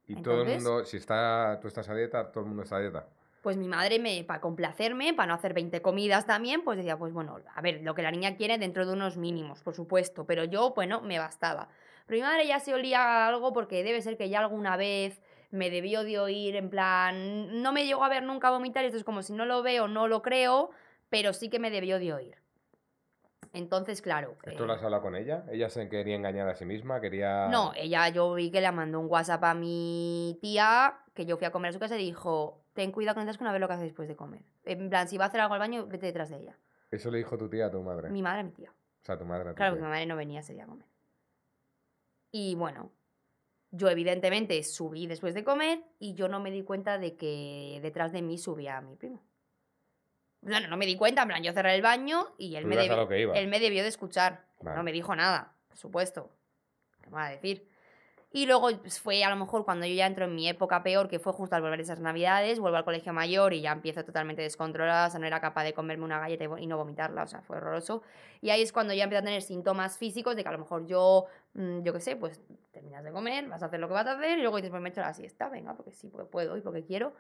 Y todo el mundo, si está, tú estás a dieta, todo el mundo está a dieta. Pues mi madre, me, para complacerme, para no hacer 20 comidas también, pues decía, pues bueno, a ver, lo que la niña quiere dentro de unos mínimos, por supuesto, pero yo, bueno, me bastaba. Pero mi madre ya se olía algo porque debe ser que ya alguna vez me debió de oír, en plan, no me llegó a ver nunca vomitar, esto es como si no lo veo, no lo creo, pero sí que me debió de oír. Entonces, claro. ¿Esto eh, has hablado con ella? ¿Ella se quería engañar a sí misma? ¿Quería.? No, ella, yo vi que le mandó un WhatsApp a mi tía, que yo fui a comer a su casa y dijo: Ten cuidado con no con a ver lo que haces después de comer. En plan, si va a hacer algo al baño, vete detrás de ella. ¿Eso le dijo tu tía a tu madre? Mi madre a mi tía. O sea, tu madre Claro, porque mi madre no venía ese día a comer. Y bueno, yo evidentemente subí después de comer y yo no me di cuenta de que detrás de mí subía a mi primo no me di cuenta, en plan, yo cerré el baño y él, me debió, él me de escuchar. No me dijo nada, por supuesto. ¿Qué me va a decir? Y luego pues, fue a lo mejor cuando yo ya entro en mi época peor, que fue justo al volver esas navidades, vuelvo al colegio mayor y ya empiezo totalmente descontrolada, o no era capaz de comerme una galleta y no vomitarla, o sea, fue horroroso. Y ahí es cuando ya empiezo a tener síntomas físicos de que a lo mejor yo, mm, yo qué sé, pues terminas de comer, vas a hacer lo que vas a hacer y luego dices, pues me echo la siesta, venga, porque sí, porque puedo y porque quiero.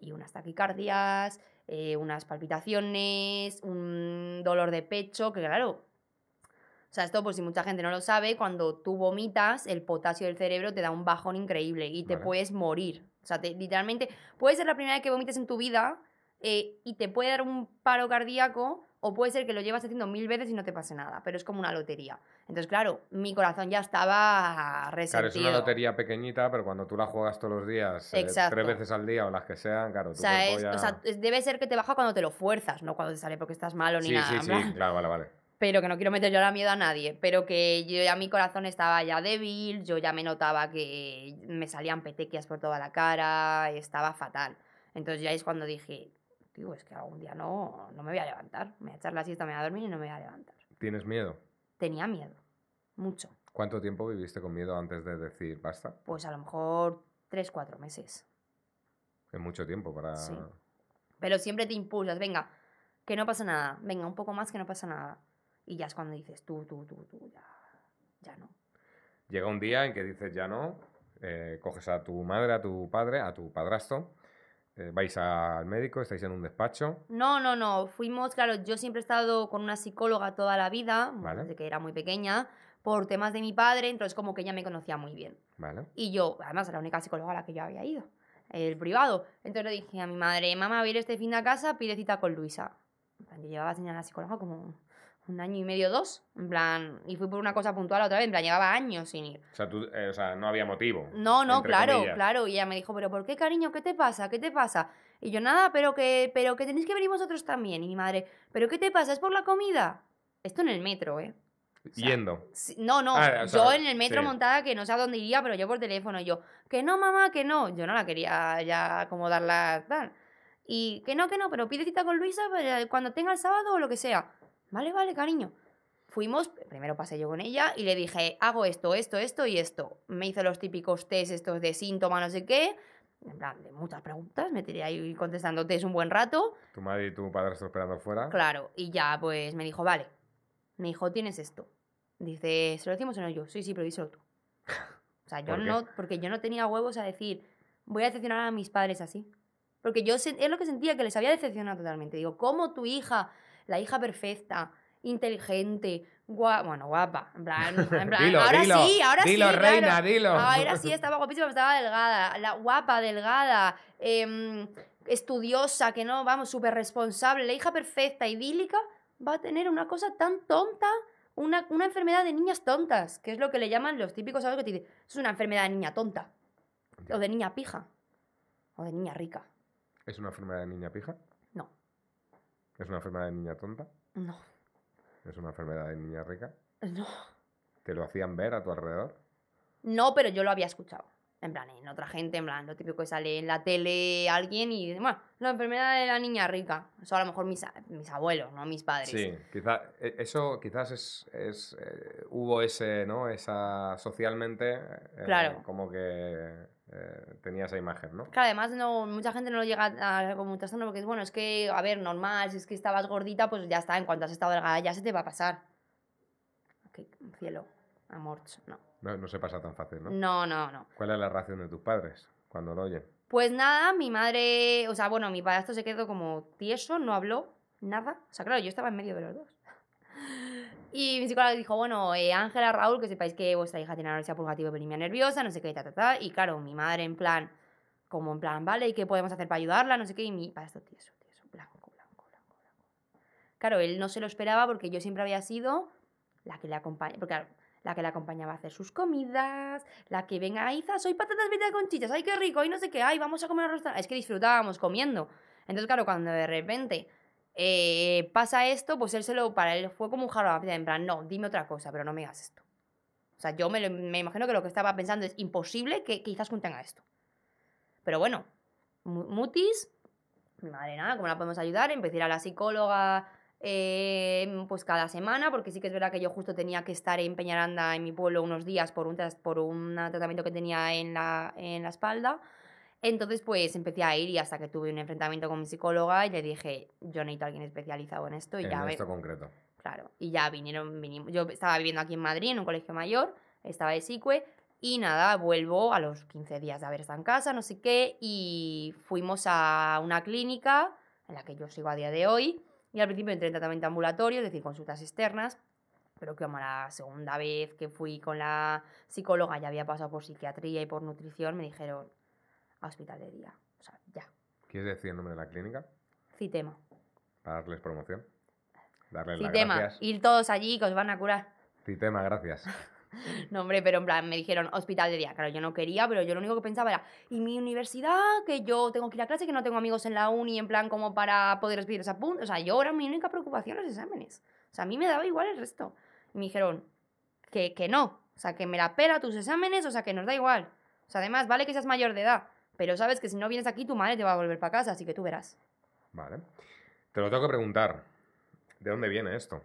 Y unas taquicardias, eh, unas palpitaciones, un dolor de pecho, que claro, o sea, esto por pues, si mucha gente no lo sabe, cuando tú vomitas, el potasio del cerebro te da un bajón increíble y te puedes morir. O sea, literalmente, puede ser la primera vez que vomites en tu vida eh, y te puede dar un paro cardíaco o puede ser que lo llevas haciendo mil veces y no te pase nada, pero es como una lotería. Entonces, claro, mi corazón ya estaba resentido. Claro, es una lotería pequeñita, pero cuando tú la juegas todos los días, eh, tres veces al día o las que sean, claro, sea, debe ser que te baja cuando te lo fuerzas, no cuando te sale porque estás malo ni nada. Sí, sí, claro, vale, vale. Pero que no quiero meter yo la miedo a nadie, pero que yo ya mi corazón estaba ya débil, yo ya me notaba que me salían petequias por toda la cara, estaba fatal. Entonces ya es cuando dije, digo, es que algún día no, no me voy a levantar. Me voy a echar la siesta, me voy a dormir y no me voy a levantar. ¿Tienes miedo? Tenía miedo, mucho. ¿Cuánto tiempo viviste con miedo antes de decir basta? Pues a lo mejor tres, cuatro meses. Es mucho tiempo para... Sí. Pero siempre te impulsas, venga, que no pasa nada, venga, un poco más que no pasa nada. Y ya es cuando dices, tú, tú, tú, tú, ya, ya no. Llega un día en que dices, ya no, eh, coges a tu madre, a tu padre, a tu padrastro eh, ¿Vais al médico? ¿Estáis en un despacho? No, no, no. Fuimos, claro, yo siempre he estado con una psicóloga toda la vida, desde que era muy pequeña, por temas de mi padre, entonces como que ella me conocía muy bien. Y yo, además, era la única psicóloga a la que yo había ido, el privado. Entonces le dije a mi madre, mamá, voy este fin de casa, pide cita con Luisa. Yo llevaba a la psicóloga como un año y medio, dos, en plan, y fui por una cosa puntual otra vez, en plan, llevaba años sin ir. O sea, eh, no había motivo. No, no, claro, claro, y ella me dijo, pero ¿por qué, cariño? ¿Qué te pasa? ¿Qué te pasa? Y yo, nada, pero que, pero que tenéis que venir vosotros también. Y mi madre, ¿pero qué te pasa? ¿Es por la comida? Esto en el metro, ¿eh? Yendo. No, no, ah, yo en el metro montada que no sé a dónde iría, pero yo por teléfono, Y yo, que no, mamá, que no. Yo no la quería ya acomodarla, tal. Y que no, que no, pero pide cita con Luisa cuando tenga el sábado o lo que sea. Vale, vale, cariño. Fuimos, primero pasé yo con ella y le dije, hago esto, esto, esto y esto. Me hizo los típicos test estos de síntomas, no sé qué. En plan, de muchas preguntas, me tiré ahí contestando test un buen rato. Tu madre y tu padre están esperando fuera. Claro, y ya pues me dijo, vale. Me dijo, tienes esto. Dice, ¿se lo decimos o no yo? Sí, sí, pero díselo tú. O sea, yo no, porque yo no tenía huevos a decir, voy a decepcionar a mis padres así. Porque yo es lo que sentía, que les había decepcionado totalmente. Digo, ¿cómo tu hija la hija perfecta, inteligente, guapa, bueno, guapa, en plan, ahora sí, ahora dilo, sí, reina, dilo. Ahora sí, estaba guapísima, estaba delgada, la guapa, delgada, em, estudiosa, que no, vamos, súper responsable, la hija perfecta, idílica, va a tener una cosa tan tonta, una, una, enfermedad de niñas tontas, que es lo que le llaman los típicos, algo Que te dicen, es una enfermedad de niña tonta, o de niña pija, o de niña rica. ¿Es una enfermedad de niña pija? ¿Es una enfermedad de niña tonta? No. ¿Es una enfermedad de niña rica? No. ¿Te lo hacían ver a tu alrededor? No, pero yo lo había escuchado. En plan, en otra gente, en plan, lo típico que sale en la tele alguien y dice, bueno, la enfermedad de la niña rica. Eso a lo mejor mis, mis abuelos, no mis padres. Sí, quizás e, eso quizás es, eh, hubo ese, ¿no? Esa socialmente, eh, claro. como que eh, tenía esa imagen, ¿no? Claro, además no, mucha gente no lo llega a, ver como porque es bueno, es que, a ver, normal, si es que estabas gordita, pues ya está, en cuanto has estado delgada ya se te va a pasar. cielo, amor, no. no. se pasa tan fácil, ¿no? No, no, no. ¿Cuál es la reacción de tus padres cuando lo oyen? Pues nada, mi madre, o sea, bueno, mi padre esto se quedó como tieso, no habló nada. O sea, claro, yo estaba en medio de los dos. Y mi psicóloga dijo, bueno, eh, Ángela, Raúl, que sepáis que vuestra hija tiene anorexia purgativa y bulimia nerviosa, no sé qué, ta, Y claro, mi madre en plan, como en plan, vale, ¿y qué podemos hacer para ayudarla? No sé qué. Y mi, para esto, blanco, blanco, blanco, Claro, él no se lo esperaba porque yo siempre había sido la que le porque la que acompañaba a hacer sus comidas, la que venga, Iza, soy patatas fritas con chichas, ay, qué rico, ay, no sé qué, ay, vamos a comer arroz Es que disfrutábamos comiendo. Entonces, claro, cuando de repente eh, pasa esto, pues él se lo, para él fue como un jarabe, en plan, no, dime otra cosa, pero no me hagas esto. O sea, yo me, imagino que lo que estaba pensando es imposible que, quizás junten a esto. Pero bueno, mutis, mi madre nada, ¿cómo la podemos ayudar? Empecé a a la psicóloga eh, pues cada semana, porque sí que es verdad que yo justo tenía que estar en Peñaranda, en mi pueblo, unos días por un, por un tratamiento que tenía en la, en la espalda. Entonces, pues empecé a ir y hasta que tuve un enfrentamiento con mi psicóloga y le dije, yo necesito a alguien especializado en esto. Y en ya esto concreto. Claro, y ya vinieron, Yo estaba viviendo aquí en Madrid, en un colegio mayor, estaba de psique y nada, vuelvo a los 15 días de haber estado en casa, no sé qué, y fuimos a una clínica en la que yo sigo a día de hoy. Y al principio entré en tratamiento ambulatorio, es decir, consultas externas, pero que como la segunda vez que fui con la psicóloga ya había pasado por psiquiatría y por nutrición, me dijeron, hospital de día. O sea, ya. ¿Quieres decir el nombre de la clínica? Citema. Para darles promoción. Darles Citema, ir todos allí que os van a curar. Citema, gracias. No, hombre, pero en plan, me dijeron hospital de día. Claro, yo no quería, pero yo lo único que pensaba era, ¿y mi universidad? Que yo tengo que ir a clase, que no tengo amigos en la uni, en plan, como para poder pedir esa punta. O sea, yo ahora mi única preocupación los exámenes. O sea, a mí me daba igual el resto. Y me dijeron, que, que no. O sea, que me la pela tus exámenes, o sea, que nos da igual. O sea, además, vale que seas mayor de edad, pero sabes que si no vienes aquí, tu madre te va a volver para casa, así que tú verás. Vale. Te lo tengo que preguntar. ¿De dónde viene esto?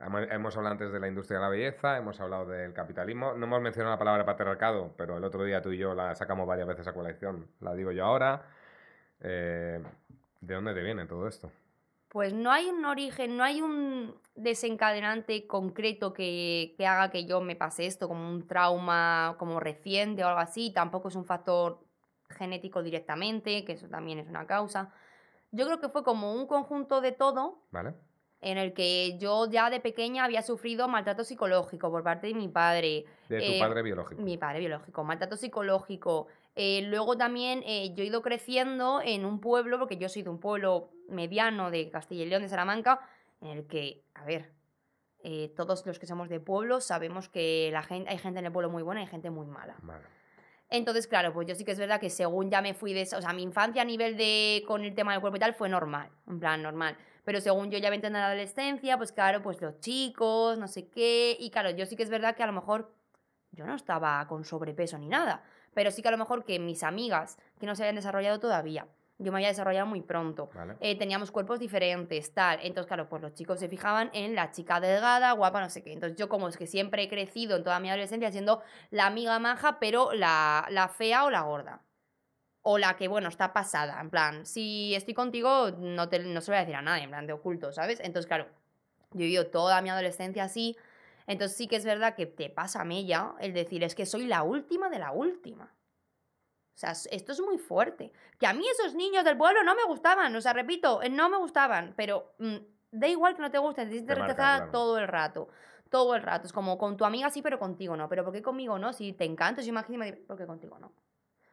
Hemos hablado antes de la industria de la belleza, hemos hablado del capitalismo. No hemos mencionado la palabra patriarcado, pero el otro día tú y yo la sacamos varias veces a colección. La digo yo ahora. Eh, ¿De dónde te viene todo esto? Pues no hay un origen, no hay un desencadenante concreto que, que haga que yo me pase esto, como un trauma como reciente o algo así. Tampoco es un factor genético directamente, que eso también es una causa. Yo creo que fue como un conjunto de todo. En el que yo ya de pequeña había sufrido maltrato psicológico por parte de mi padre. De tu eh, padre biológico. Mi padre biológico, maltrato psicológico. Eh, luego también eh, yo he ido creciendo en un pueblo, porque yo soy de un pueblo mediano de Castilla y León, de Salamanca, en el que, a ver, eh, todos los que somos de pueblo sabemos que la gente, hay gente en el pueblo muy buena y hay gente muy mala. Vale. Entonces, claro, pues yo sí que es verdad que según ya me fui de esa, o sea, mi infancia a nivel de con el tema del cuerpo y tal fue normal, en plan normal. Pero según yo ya me enteré en la adolescencia, pues claro, pues los chicos, no sé qué. Y claro, yo sí que es verdad que a lo mejor yo no estaba con sobrepeso ni nada, pero sí que a lo mejor que mis amigas que no se habían desarrollado todavía, yo me había desarrollado muy pronto. Eh, teníamos cuerpos diferentes, tal. Entonces, claro, pues los chicos se fijaban en la chica delgada, guapa, no sé qué. Entonces, yo como es que siempre he crecido en toda mi adolescencia siendo la amiga maja, pero la, la fea o la gorda. O la que, bueno, está pasada. En plan, si estoy contigo, no, te, no se lo voy a decir a nadie, en plan, de oculto, ¿sabes? Entonces, claro, yo he vivido toda mi adolescencia así. Entonces, sí que es verdad que te pasa a mí ya el decir, es que soy la última de la última. O sea, esto es muy fuerte. Que a mí esos niños del pueblo no me gustaban, o sea, repito, eh, no me gustaban, pero mm, da igual que no te gusten, te sientes todo el rato. Todo el rato. Es como con tu amiga sí, pero contigo no. Pero ¿por qué conmigo no? Si te encanto, si imagínate ¿por qué contigo no?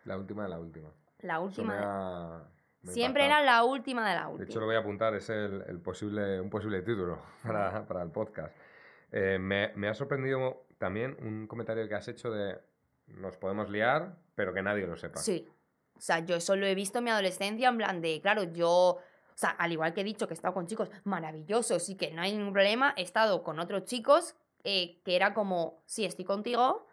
La última de la última. La última. Siempre era la última de la última. De hecho, lo voy a apuntar, es el, posible, un posible título para, el podcast. Eh, me, me ha sorprendido también un comentario que has hecho de nos podemos liar, pero que nadie lo sepa. Sí. O sea, yo eso lo he visto en mi adolescencia, en plan de, claro, yo o sea, al igual que he dicho que he estado con chicos maravillosos y que no hay ningún problema, he estado con otros chicos eh, que era como, sí, estoy contigo,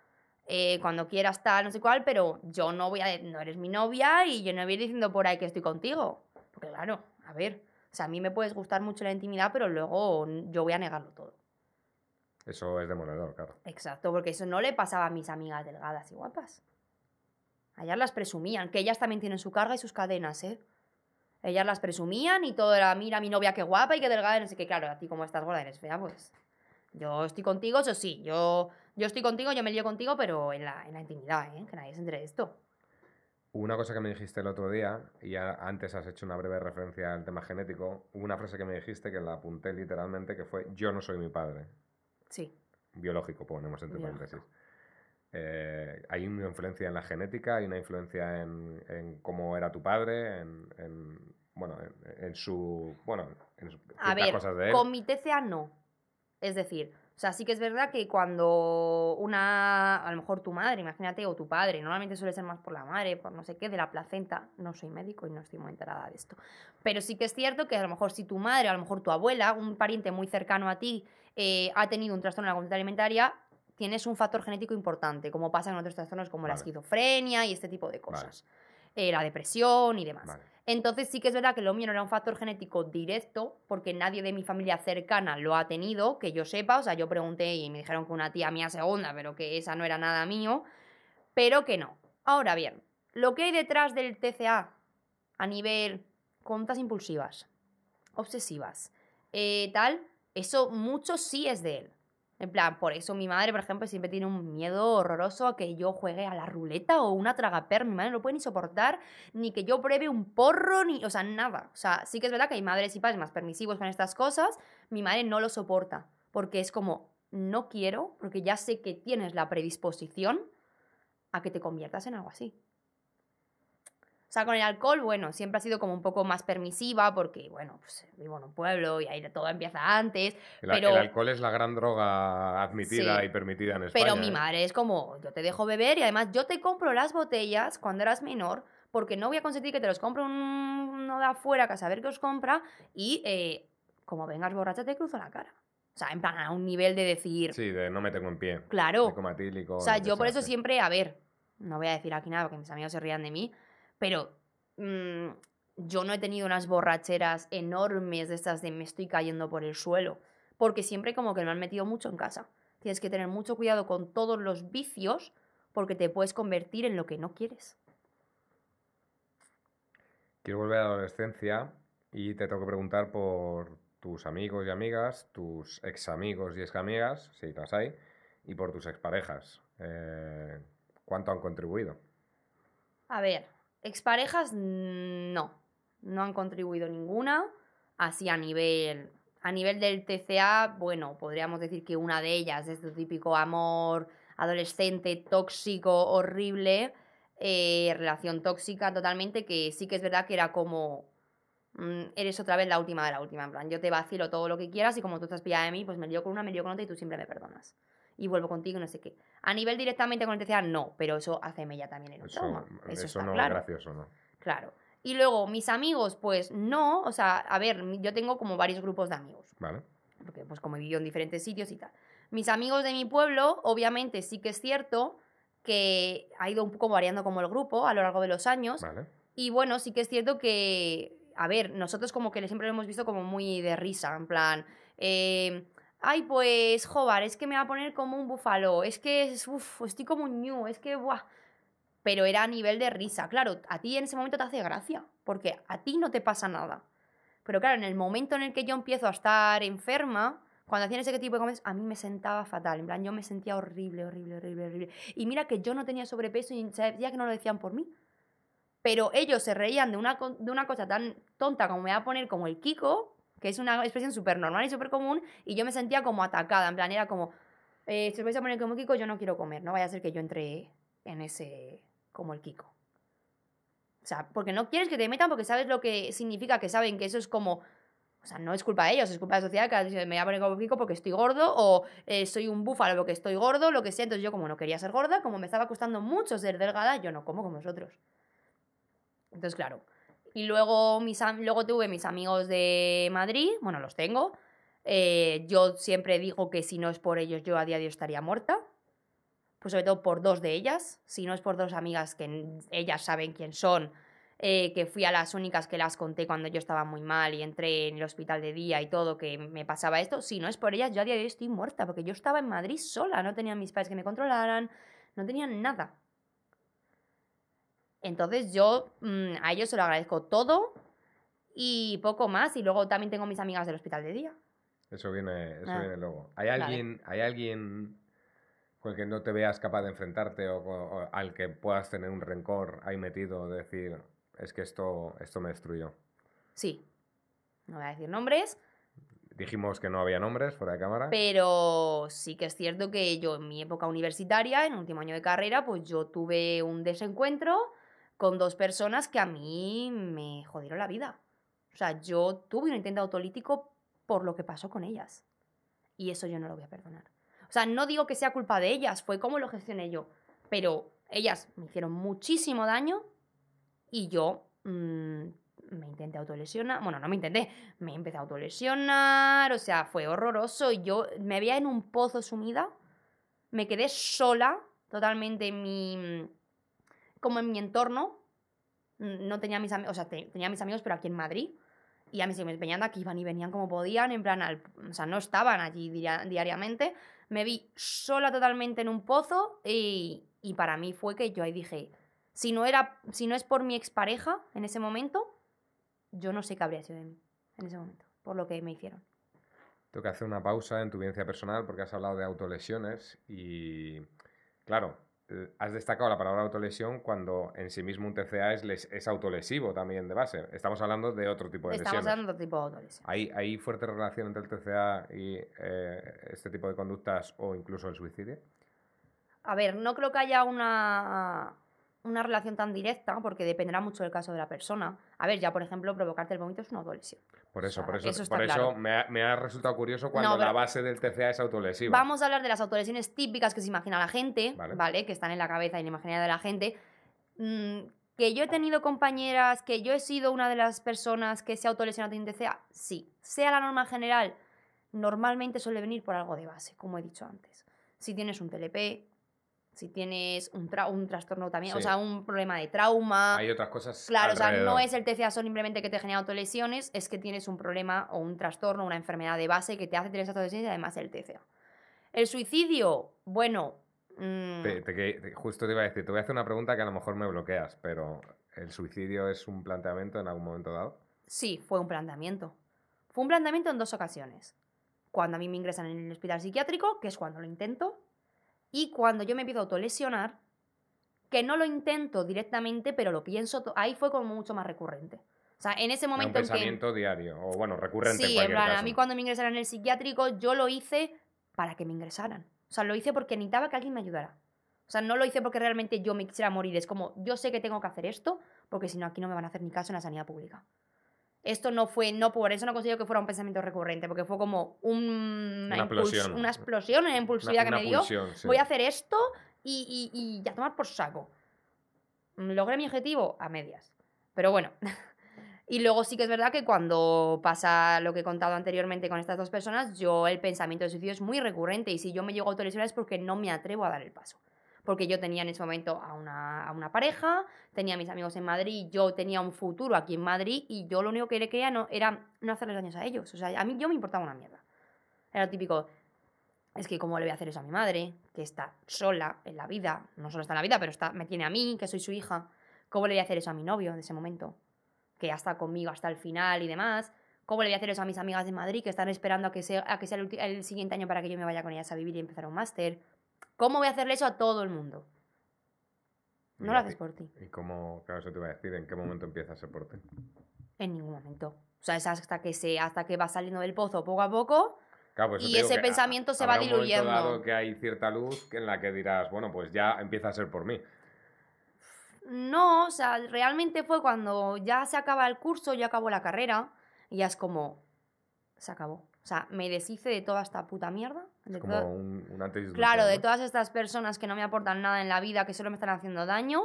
eh, cuando quieras tal, no sé cuál, pero yo no voy a, no eres mi novia y yo no voy a ir diciendo por ahí que estoy contigo. Porque claro, a ver, o sea, a mí me puedes gustar mucho la intimidad, pero luego yo voy a negarlo todo. Eso es demoledor, claro. Exacto, porque eso no le pasaba a mis amigas delgadas y guapas. ellas las presumían, que ellas también tienen su carga y sus cadenas, ¿eh? Ellas las presumían y todo era, mira, mi novia qué guapa y qué delgada, no sé qué, claro, a ti como estás gorda eres fea, pues. Yo estoy contigo, eso sí, yo, yo estoy contigo, yo me lío contigo, pero en la, en la intimidad, ¿eh? Que nadie se entre esto. Una cosa que me dijiste el otro día, y ya antes has hecho una breve referencia al tema genético, una frase que me dijiste que la apunté literalmente, que fue, yo no soy mi padre. Sí. Biológico, ponemos entre paréntesis. Eh, hay una influencia en la genética, hay una influencia en, en cómo era tu padre, en, en bueno, en, su, bueno, en su, cosas de él. con mi TCA no. Es decir, o sea, sí que es verdad que cuando una, a lo mejor tu madre, imagínate, o tu padre, normalmente suele ser más por la madre, por no sé qué, de la placenta, no soy médico y no estoy muy enterada de esto, pero sí que es cierto que a lo mejor si tu madre, a lo mejor tu abuela, un pariente muy cercano a ti, eh, ha tenido un trastorno de la conducta alimentaria, tienes un factor genético importante, como pasa en otros trastornos como la esquizofrenia y este tipo de cosas. Eh, la depresión y demás. Entonces sí que es verdad que lo mío no era un factor genético directo, porque nadie de mi familia cercana lo ha tenido, que yo sepa. O sea, yo pregunté y me dijeron que una tía mía segunda, pero que esa no era nada mío, pero que no. Ahora bien, lo que hay detrás del TCA a nivel contas impulsivas, obsesivas, eh, tal, eso mucho sí es de él. En plan, por eso mi madre, por ejemplo, siempre tiene un miedo horroroso a que yo juegue a la ruleta o una tragaper. Mi madre no puede ni soportar, ni que yo pruebe un porro, ni. O sea, nada. O sea, sí que es verdad que hay madres y padres más permisivos con estas cosas. Mi madre no lo soporta. Porque es como, no quiero, porque ya sé que tienes la predisposición a que te conviertas en algo así. O sea, con el alcohol, bueno, siempre ha sido como un poco más permisiva porque, bueno, pues vivo en un pueblo y ahí todo empieza antes. El, pero... el alcohol es la gran droga admitida y permitida en España. Pero mi ¿eh? madre es como, yo te dejo beber y además yo te compro las botellas cuando eras menor porque no voy a consentir que te los compre uno de afuera que a saber que os compra y eh, como vengas borracha te cruzo la cara. O sea, en plan, a un nivel de decir... Sí, de no me tengo en pie. Claro. o sea, yo por eso siempre, a ver, no voy a decir aquí nada porque mis amigos se rían de mí, pero mm, yo no he tenido unas borracheras enormes de estas de me estoy cayendo por el suelo, porque siempre como que me han metido mucho en casa. Tienes que tener mucho cuidado con todos los vicios porque te puedes convertir en lo que no quieres. Quiero volver a la adolescencia y te tengo que preguntar por tus amigos y amigas, tus ex amigos y ex amigas, si las hay, y por tus exparejas. Eh, ¿Cuánto han contribuido? A ver, Exparejas, no. No han contribuido ninguna. Así a nivel. A nivel del TCA, bueno, podríamos decir que una de ellas es tu típico amor adolescente, tóxico, horrible. Eh, relación tóxica totalmente, que sí que es verdad que era como mm, eres otra vez la última de la última, en plan, yo te vacilo todo lo que quieras y como tú estás pillada de mí, pues me lío con una, me lío con otra y tú siempre me perdonas y vuelvo contigo, no sé qué. A nivel directamente con el TCA, no, pero eso hace mella también en el eso, Eso, no es gracioso, ¿no? Claro. Y luego, mis amigos, pues no, o sea, a ver, yo tengo como varios grupos de amigos. Vale. Porque pues como he vivido en diferentes sitios y tal. Mis amigos de mi pueblo, obviamente sí que es cierto que ha ido un poco variando como el grupo a lo largo de los años. Vale. Y bueno, sí que es cierto que, a ver, nosotros como que siempre lo hemos visto como muy de risa, en plan... Eh, ay, pues, jobar, es que me va a poner como un búfalo, es que, uff, estoy como un ñu, es que, buah. Pero era a nivel de risa. Claro, a ti en ese momento te hace gracia, porque a ti no te pasa nada. Pero claro, en el momento en el que yo empiezo a estar enferma, cuando hacían ese tipo de comidas, a mí me sentaba fatal. En plan, yo me sentía horrible, horrible, horrible, horrible. Y mira que yo no tenía sobrepeso y sabía que no lo decían por mí. Pero ellos se reían de una, de una cosa tan tonta como me va a poner como el Kiko, que es una expresión súper normal y súper común, y yo me sentía como atacada, en plan era como, eh, si os vais a poner como Kiko, yo no quiero comer, no vaya a ser que yo entre en ese, como el Kiko. O sea, porque no quieres que te metan porque sabes lo que significa, que saben que eso es como o sea, no es culpa de ellos, es culpa de la sociedad que me voy a poner como Kiko porque estoy gordo o eh, soy un búfalo porque estoy gordo, lo que sea. Entonces yo como no quería ser gorda, como me estaba costando mucho ser delgada, yo no como como vosotros. Entonces, claro, y luego, mis, luego tuve mis amigos de Madrid, bueno, los tengo. Eh, yo siempre digo que si no es por ellos, yo a día de hoy estaría muerta. Pues sobre todo por dos de ellas. Si no es por dos amigas que ellas saben quién son, eh, que fui a las únicas que las conté cuando yo estaba muy mal y entré en el hospital de día y todo, que me pasaba esto. Si no es por ellas, yo a día de hoy estoy muerta, porque yo estaba en Madrid sola, no tenía mis padres que me controlaran, no tenía nada. Entonces yo mm, a ellos se lo agradezco todo y poco más. Y luego también tengo mis amigas del hospital de día. Eso viene, eso ah, viene luego. ¿Hay alguien, ¿Hay alguien con el que no te veas capaz de enfrentarte o, al que puedas tener un rencor ahí metido de decir, es que esto, esto me destruyó? Sí. No voy a decir nombres. Dijimos que no había nombres fuera de cámara. Pero sí que es cierto que yo en mi época universitaria, en último año de carrera, pues yo tuve un desencuentro con dos personas que a mí me jodieron la vida. O sea, yo tuve un intento autolítico por lo que pasó con ellas. Y eso yo no lo voy a perdonar. O sea, no digo que sea culpa de ellas, fue como lo gestioné yo. Pero ellas me hicieron muchísimo daño y yo mm, me intenté autolesionar. Bueno, no me intenté, me empecé a autolesionar, o sea, fue horroroso. Yo me veía en un pozo sumida, me quedé sola, totalmente mi como en mi entorno, no tenía mis amigos, o sea, tenía mis amigos, pero aquí en Madrid. Y a mí se me empeñando que iban y venían como podían, en plan, o sea, no estaban allí diariamente. Me vi sola totalmente en un pozo y, para mí fue que yo ahí dije, si no, era, si no es por mi expareja en ese momento, yo no sé qué habría sido de mí en ese momento, por lo que me hicieron. Tengo que hacer una pausa en tu vivencia personal porque has hablado de autolesiones y, claro, has destacado la palabra autolesión cuando en sí mismo un TCA es, es autolesivo también de base. Estamos hablando de otro tipo de Estamos hablando de otro tipo de autolesión. ¿Hay, fuerte relación entre el TCA y eh, este tipo de conductas o incluso el suicidio? A ver, no creo que haya una, una relación tan directa porque dependerá mucho del caso de la persona. A ver, ya por ejemplo, provocarte el vómito es una autolesión. Por eso, por eso, por eso me, ha, resultado curioso cuando la base del TCA es autolesiva. Vamos a hablar de las autolesiones típicas que se imagina la gente, ¿vale? Que están en la cabeza y en la imaginaria de la gente. Mm, que yo he tenido compañeras, que yo he sido una de las personas que se ha autolesionado en TCA, sí. Sea la norma general, normalmente suele venir por algo de base, como he dicho antes. Si tienes un TLP, si tienes un, un trastorno también, o sea, un problema de trauma. Hay otras cosas. Claro, o sea, no es el TCA simplemente que te genera autolesiones, es que tienes un problema o un trastorno, una enfermedad de base que te hace tener esas autolesiones y además el TCA. El suicidio, bueno. Mm. justo te iba a decir, te voy a hacer una pregunta que a lo mejor me bloqueas, pero ¿el suicidio es un planteamiento en algún momento dado? Sí, fue un planteamiento. Fue un planteamiento en dos ocasiones. Cuando a mí me ingresan en el hospital psiquiátrico, que es cuando lo intento, y cuando yo me empiezo a autolesionar, que no lo intento directamente, pero lo pienso, ahí fue como mucho más recurrente. O sea, en ese momento... Un pensamiento diario, o bueno, recurrente. Sí, en, plan, a mí cuando me ingresaron en el psiquiátrico, yo lo hice para que me ingresaran. O sea, lo hice porque necesitaba que alguien me ayudara. O sea, no lo hice porque realmente yo me quisiera morir. Es como, yo sé que tengo que hacer esto, porque si no, aquí no me van a hacer ni caso en la sanidad pública esto no fue, no, por eso no considero que fuera un pensamiento recurrente, porque fue como una, explosión. una impulsividad que me dio. Voy a hacer esto y, y, ya tomar por saco. Logré mi objetivo a medias. Pero bueno. Y luego sí que es verdad que cuando pasa lo que he contado anteriormente con estas dos personas, yo el pensamiento de suicidio es muy recurrente y si yo me llego a autolesionar es porque no me atrevo a dar el paso porque yo tenía en ese momento a una, a una pareja, tenía a mis amigos en Madrid, yo tenía un futuro aquí en Madrid y yo lo único que le quería no, era no hacerles daños a ellos. O sea, a mí yo me importaba una mierda. Era lo típico, es que cómo le voy a hacer eso a mi madre, que está sola en la vida, no solo está en la vida, pero está, me tiene a mí, que soy su hija. ¿Cómo le voy a hacer eso a mi novio en ese momento? Que ya está conmigo hasta el final y demás. ¿Cómo le voy a hacer eso a mis amigas de Madrid que están esperando a que sea, que sea el, siguiente año para que yo me vaya con ellas a vivir y empezar un máster? ¿Cómo voy a hacerle eso a todo el mundo? No lo haces por ti. ¿Y cómo, claro, eso te va a decir, en qué momento empieza a ser por ti? En ningún momento. O sea, es hasta que, se, hasta que va saliendo del pozo poco a poco pues y ese pensamiento se va diluyendo. que hay cierta luz en la que dirás, bueno, pues ya empieza a ser por mí. No, o sea, realmente fue cuando ya se acaba el curso, ya acabó la carrera, y ya es como, se acabó. O sea, me deshice de toda esta puta mierda. como un, Claro, de todas estas personas que no me aportan nada en la vida, que solo me están haciendo daño.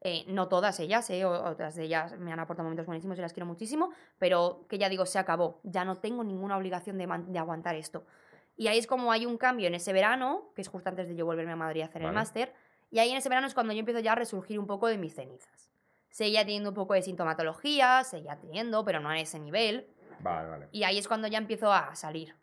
Eh, no todas ellas, eh, otras de ellas me han aportado momentos buenísimos y las quiero muchísimo, pero que ya digo, se acabó. Ya no tengo ninguna obligación de, aguantar esto. Y ahí es como hay un cambio en ese verano, que es justo antes de yo volverme a Madrid a hacer el máster. Y ahí en ese verano es cuando yo empiezo ya a resurgir un poco de mis cenizas. Seguía teniendo un poco de sintomatología, seguía teniendo, pero no a ese nivel. Y ahí es cuando ya empiezo a salir.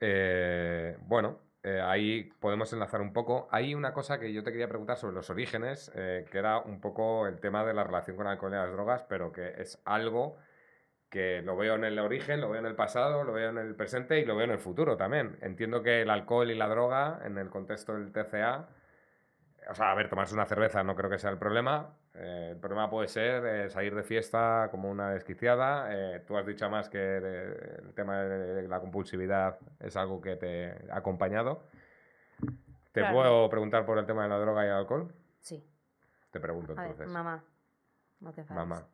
Eh, bueno, eh, ahí podemos enlazar un poco. Hay una cosa que yo te quería preguntar sobre los orígenes, eh, que era un poco el tema de la relación con el alcohol y las drogas, pero que es algo que lo veo en el origen, lo veo en el pasado, lo veo en el presente y lo veo en el futuro también. Entiendo que el alcohol y la droga, en el contexto del TCA, o sea, a ver, tomarse una cerveza no creo que sea el problema. Eh, el problema puede ser eh, salir de fiesta como una desquiciada. Eh, tú has dicho más que el tema de la compulsividad es algo que te ha acompañado. ¿Te puedo preguntar por el tema de la droga y el alcohol? Sí. Te pregunto entonces. mamá, no te Mamá.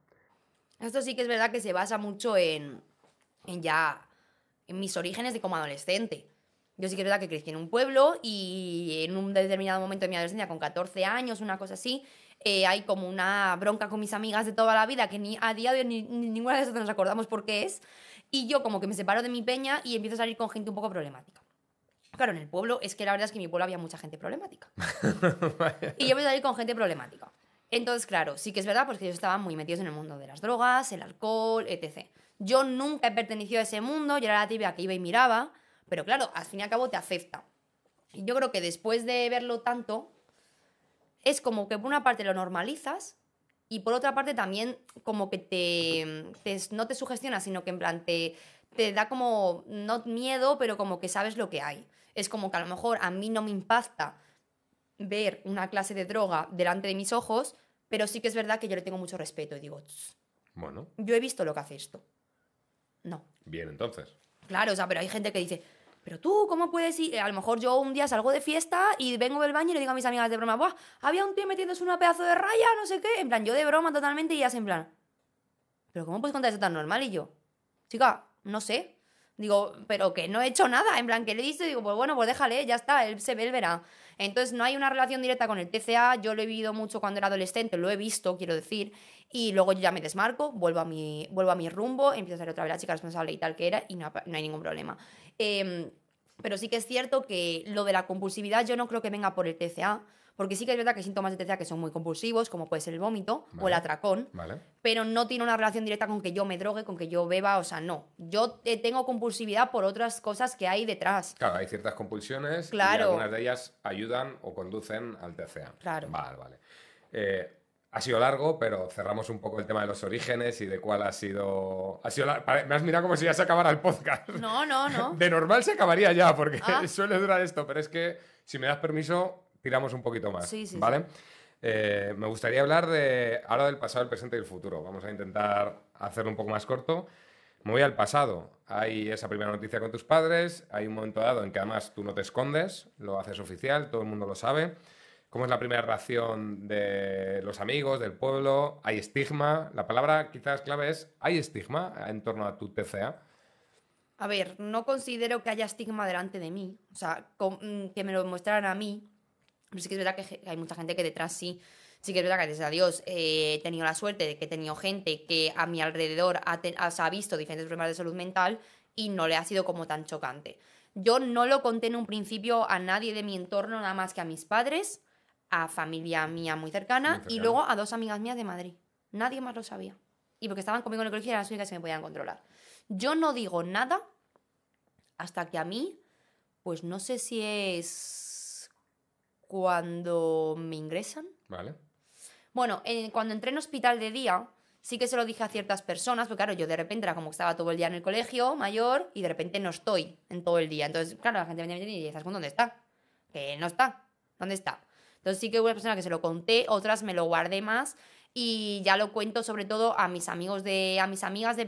Esto sí que es verdad que se basa mucho en, ya en mis orígenes de como adolescente. Yo sí que es verdad que crecí en un pueblo y en un determinado momento de mi adolescencia, con 14 años, una cosa así, eh, hay como una bronca con mis amigas de toda la vida que ni a día de hoy ni, ninguna de esas nos acordamos por qué es. Y yo como que me separo de mi peña y empiezo a salir con gente un poco problemática. Claro, en el pueblo es que la verdad es que en mi pueblo había mucha gente problemática. y yo voy a salir con gente problemática. Entonces, claro, sí que es verdad porque pues, ellos estaban muy metidos en el mundo de las drogas, el alcohol, etc. Yo nunca he pertenecido a ese mundo, yo era la tibia que iba y miraba pero claro, al fin y al cabo te afecta. Y yo creo que después de verlo tanto, es como que por una parte lo normalizas y por otra parte también como que te, no te sugestiona, sino que en plan te, te da como, no miedo, pero como que sabes lo que hay. Es como que a lo mejor a mí no me impacta ver una clase de droga delante de mis ojos, pero sí que es verdad que yo le tengo mucho respeto y digo, bueno. Yo he visto lo que hace esto. No. Bien, entonces. Claro, o sea, pero hay gente que dice, pero tú, ¿cómo puedes ir? Eh, a lo mejor yo un día salgo de fiesta y vengo del baño y le digo a mis amigas de broma, Buah, había un tío metiéndose una pedazo de raya, no sé qué. En plan, yo de broma totalmente y ya en plan, ¿pero cómo puedes contar eso tan normal? Y yo, chica, no sé, Digo, pero que no he hecho nada, en plan, que le he dicho, digo, pues bueno, pues déjale, ya está, él se ve, él verá. Entonces no hay una relación directa con el TCA, yo lo he vivido mucho cuando era adolescente, lo he visto, quiero decir, y luego yo ya me desmarco, vuelvo a mi, vuelvo a mi rumbo, empiezo a ser otra vez la chica responsable y tal que era y no, hay ningún problema. Em, pero sí que es cierto que lo de la compulsividad yo no creo que venga por el TCA, porque sí que es verdad que hay síntomas de TCA que son muy compulsivos, como puede ser el vómito o el atracón, pero no tiene una relación directa con que yo me drogue, con que yo beba, o sea, no. Yo eh, tengo compulsividad por otras cosas que hay detrás. Claro, hay ciertas compulsiones claro. y algunas de ellas ayudan o conducen al TCA. Claro. Vale, vale. Eh, ha sido largo, pero cerramos un poco el tema de los orígenes y de cuál ha sido. Me has mirado como si ya se acabara el podcast. No, no, no. De normal se acabaría ya, porque ah. suele durar esto, pero es que si me das permiso, tiramos un poquito más. Sí, sí. ¿Vale? Eh, me gustaría hablar de ahora del pasado, el presente y el futuro. Vamos a intentar hacerlo un poco más corto. Me voy al pasado. Hay esa primera noticia con tus padres. Hay un momento dado en que además tú no te escondes, lo haces oficial, todo el mundo lo sabe. ¿Cómo es la primera reacción de los amigos, del pueblo? ¿Hay estigma? La palabra quizás clave es, ¿hay estigma en torno a tu TCA? A ver, no considero que haya estigma delante de mí, o sea, mm, que me lo mostraran a mí. Pero sí que es verdad que hay mucha gente que detrás sí, sí que es verdad que gracias a Dios he tenido la suerte de que he tenido gente que a mi alrededor ha, ha visto diferentes problemas de salud mental y no le ha sido como tan chocante. Yo no lo conté en un principio a nadie de mi entorno, nada más que a mis padres, a familia mía muy cercana, y luego a dos amigas mías de Madrid. Nadie más lo sabía. Y porque estaban conmigo en el colegio eran las únicas que me podían controlar. Yo no digo nada hasta que a mí, pues no sé si es cuando me ingresan. Vale. Bueno, cuando entré en hospital de día, sí que se lo dije a ciertas personas, porque claro, yo de repente era como que estaba todo el día en el colegio, mayor, y de repente no estoy en todo el día. Entonces, claro, la gente me y dice, dónde está? Que no está. ¿Dónde está? Entonces sí que hubo persona que se lo conté, otras me lo guardé más y ya lo cuento sobre todo a mis amigos de a mis amigas de,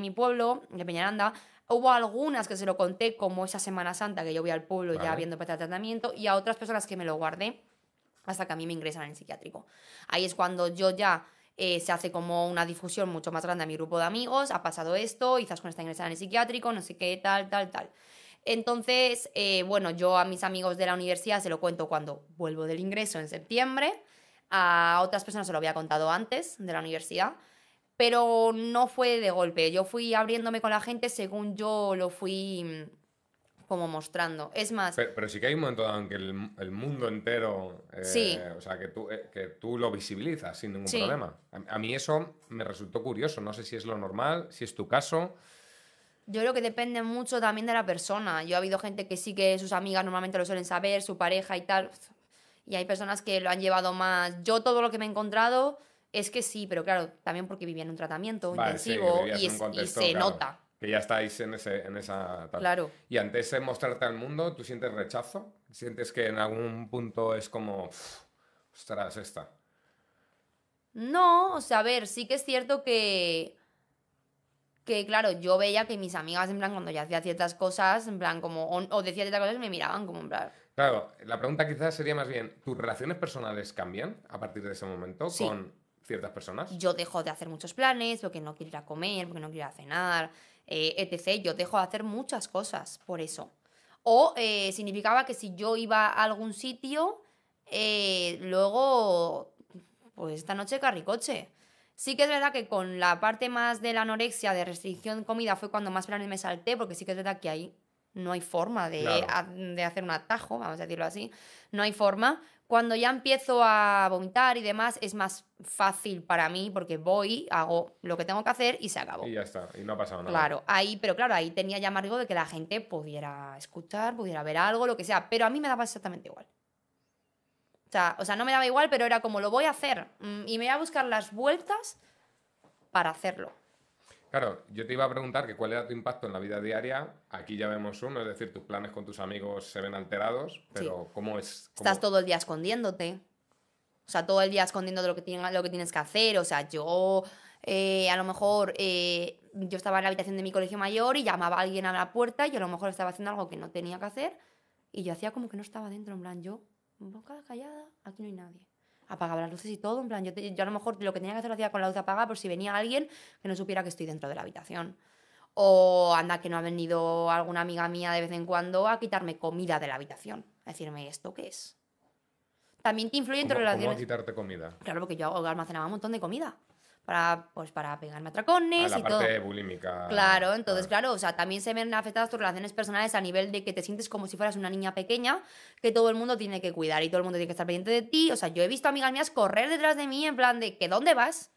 mi pueblo, de Peñaranda. Hubo algunas que se lo conté como esa Semana Santa que yo voy al pueblo ya viendo para el tratamiento y a otras personas que me lo guardé hasta que a mí me ingresan en psiquiátrico. Ahí es cuando yo ya eh, se hace como una difusión mucho más grande a mi grupo de amigos, ha pasado esto, quizás con esta ingresada en el psiquiátrico, no sé qué, tal, tal, tal. Entonces, eh, bueno, yo a mis amigos de la universidad se lo cuento cuando vuelvo del ingreso en septiembre, a otras personas se lo había contado antes de la universidad, pero no fue de golpe, yo fui abriéndome con la gente según yo lo fui mm, como mostrando. Es más... Pero, sí que hay un momento en que el, mundo entero... Eh, o sea, eh, que tú, lo visibilizas sin ningún problema. a mí eso me resultó curioso, no sé si es lo normal, si es tu caso. Yo creo que depende mucho también de la persona. Yo he habido gente que sí que sus amigas normalmente lo suelen saber, su pareja y tal. Y hay personas que lo han llevado más. Yo todo lo que me he encontrado es que sí, pero claro, también porque vivía en un tratamiento intensivo y, se nota. Que ya estáis en, ese, en esa... Claro. Y antes de mostrarte al mundo, ¿tú sientes rechazo? ¿Sientes que en algún punto es como... Ostras, esta. No, o sea, a ver, sí que es cierto que que claro, yo veía que mis amigas, en plan, cuando yo hacía ciertas cosas, en plan, como, o, decía ciertas cosas, me miraban como, en plan... Claro, la pregunta quizás sería más bien, ¿tus relaciones personales cambian a partir de ese momento con ciertas personas? Yo dejo de hacer muchos planes, porque no quiero ir a comer, porque no quiero ir a cenar, eh, etc. Yo dejo de hacer muchas cosas por eso. O eh, significaba que si yo iba a algún sitio, eh, luego, pues esta noche carricoche Sí que es verdad que con la parte más de la anorexia, de restricción de comida, fue cuando más planes me salté, porque sí que es verdad que ahí no hay forma de, hacer un atajo, vamos a decirlo así, no hay forma. Cuando ya empiezo a vomitar y demás, es más fácil para mí porque voy, hago lo que tengo que hacer y se acabó. Y ya está, y no ha pasado nada. Claro, ahí, pero claro, ahí tenía ya más de que la gente pudiera escuchar, pudiera ver algo, lo que sea, pero a mí me daba exactamente igual. O sea, no me daba igual, pero era como lo voy a hacer mm, y me voy a buscar las vueltas para hacerlo. Claro, yo te iba a preguntar que cuál era tu impacto en la vida diaria. Aquí ya vemos uno, es decir, tus planes con tus amigos se ven alterados, pero ¿cómo es? Estás todo el día escondiéndote. O sea, todo el día escondiéndote lo que, tienes, lo que tienes que hacer. O sea, yo eh, a lo mejor eh, yo estaba en la habitación de mi colegio mayor y llamaba a alguien a la puerta y a lo mejor estaba haciendo algo que no tenía que hacer y yo hacía como que no estaba dentro, en plan, yo boca callada, aquí no hay nadie. Apagaba las luces y todo, en plan, yo, a lo mejor lo que tenía que hacer lo hacía con la luz apagada por si venía alguien que no supiera que estoy dentro de la habitación. O anda, que no ha venido alguna amiga mía de vez en cuando a quitarme comida de la habitación, a decirme, ¿esto qué es? También te influye en tu relación. quitarte comida? Claro, porque yo almacenaba un montón de comida para, pues, para pegarme atracones la y bulímica. Claro, entonces, claro. o sea, también se ven afectadas tus relaciones personales a nivel de que te sientes como si fueras una niña pequeña que todo el mundo tiene que cuidar y todo el mundo tiene que estar pendiente de ti. O sea, yo he visto a amigas mías correr detrás de mí en plan de que ¿dónde vas?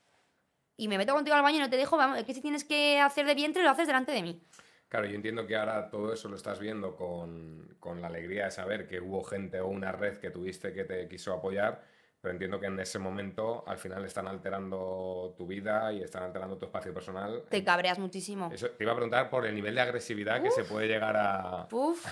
Y me meto contigo al baño y no te dejo, vamos, que si tienes que hacer de vientre lo haces delante de mí. Claro, yo entiendo que ahora todo eso lo estás viendo con, con la alegría de saber que hubo gente o una red que tuviste que te quiso apoyar pero entiendo que en ese momento al final están alterando tu vida y están alterando tu espacio personal. Te cabreas muchísimo. te iba a preguntar por el nivel de agresividad que se puede llegar a... Puf,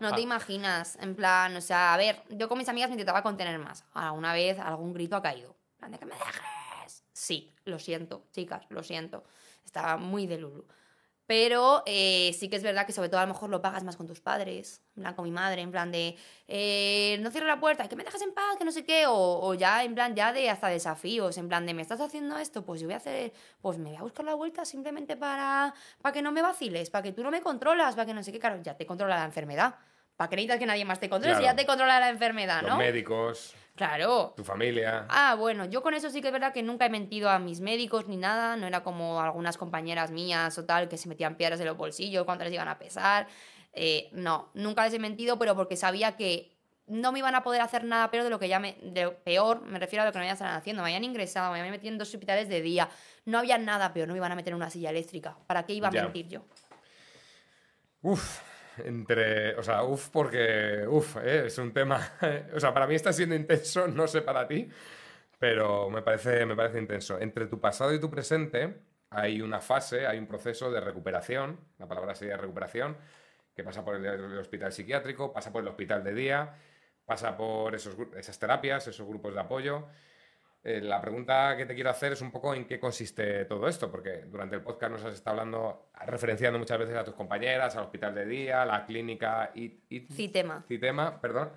no te imaginas. En plan, o sea, a ver, yo con mis amigas me intentaba contener más. Alguna vez algún grito ha caído. de que me dejes. Sí, lo siento, chicas, lo siento. Estaba muy de Lulu. Pero eh, sí que es verdad que sobre todo a lo mejor lo pagas más con tus padres, con mi madre, en plan de eh, no cierro la puerta, que me dejas en paz, que no sé qué, o, ya en plan ya de hasta desafíos, en plan de me estás haciendo esto, pues yo voy a hacer, pues me voy a buscar la vuelta simplemente para, para que no me vaciles, para que tú no me controlas, para que no sé qué, claro, ya te controla la enfermedad. ¿Para que nadie más te controle? Si ya te controla la enfermedad, ¿no? Los médicos. Claro. Tu familia. Ah, bueno, yo con eso sí que es verdad que nunca he mentido a mis médicos ni nada. No era como algunas compañeras mías o tal que se metían piedras en los bolsillos cuando les iban a pesar. Eh, no, nunca les he mentido, pero porque sabía que no me iban a poder hacer nada peor de lo que ya me. De, peor, me refiero a lo que no me iban estar haciendo. Me habían ingresado, me habían metido en dos hospitales de día. No había nada peor, no me iban a meter en una silla eléctrica. ¿Para qué iba a mentir yo? Uf, entre, o sea, uff, porque, uff, eh, es un tema, o sea, para mí está siendo intenso, no sé para ti, pero me parece, me parece intenso. Entre tu pasado y tu presente hay una fase, hay un proceso de recuperación, la palabra sería recuperación, que pasa por el, el hospital psiquiátrico, pasa por el hospital de día, pasa por esas terapias, esos grupos de apoyo. Eh, la pregunta que te quiero hacer es un poco en qué consiste todo esto, porque durante el podcast nos has estado hablando, referenciando muchas veces a tus compañeras, al hospital de día, la clínica y... Citema. Citema, perdón.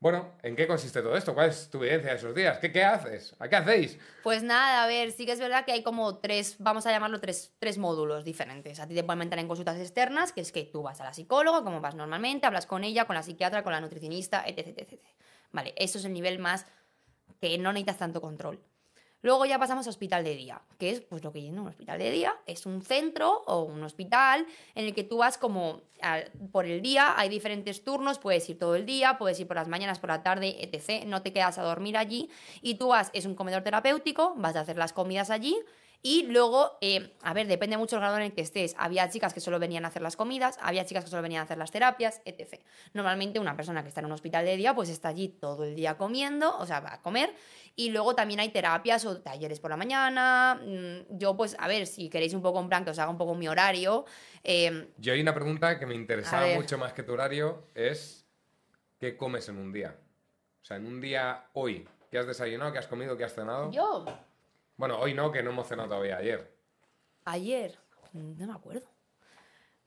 Bueno, ¿en qué consiste todo esto? ¿Cuál es tu evidencia de esos días? ¿Qué, ¿Qué, haces? ¿A qué hacéis? Pues nada, a ver, sí que es verdad que hay como tres, vamos a llamarlo tres, módulos diferentes. A ti te pueden entrar en consultas externas, que es que tú vas a la psicóloga, como vas normalmente, hablas con ella, con la psiquiatra, con la nutricionista, etc, etc, etc. Vale, eso es el nivel más que no necesitas tanto control. Luego ya pasamos a hospital de día, que es pues lo que es un hospital de día, es un centro o un hospital en el que tú vas como por el día, hay diferentes turnos, puedes ir todo el día, puedes ir por las mañanas, por la tarde, etc. No te quedas a dormir allí y tú vas, es un comedor terapéutico, vas a hacer las comidas allí y luego, em, a ver, depende mucho del grado en el que estés. Había chicas que solo venían a hacer las comidas, había chicas que solo venían a hacer las terapias, etc. Normalmente una persona que está en un hospital de día, pues está allí todo el día comiendo, o sea, va a comer. Y luego también hay terapias o talleres por la mañana. Mm, yo, pues, a ver, si queréis un poco en plan que os haga un poco mi horario. Em, yo hay una pregunta que me interesaba mucho más que tu horario, es ¿qué comes en un día? O sea, en un día hoy, ¿qué has desayunado, qué has comido, qué has cenado? Yo. Bueno, hoy no, que no hemos cenado todavía, ayer. Ayer, no me acuerdo.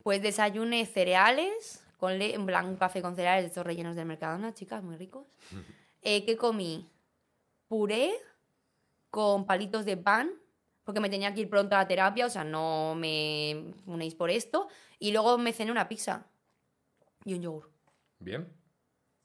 Pues desayuné cereales, con en plan café con cereales de estos rellenos del Mercadona, chicas, muy ricos. Eh, ¿Qué comí? Puré con palitos de pan, porque me tenía que ir pronto a la terapia, o sea, no me unéis por esto. Y luego me cené una pizza y un yogur. Bien.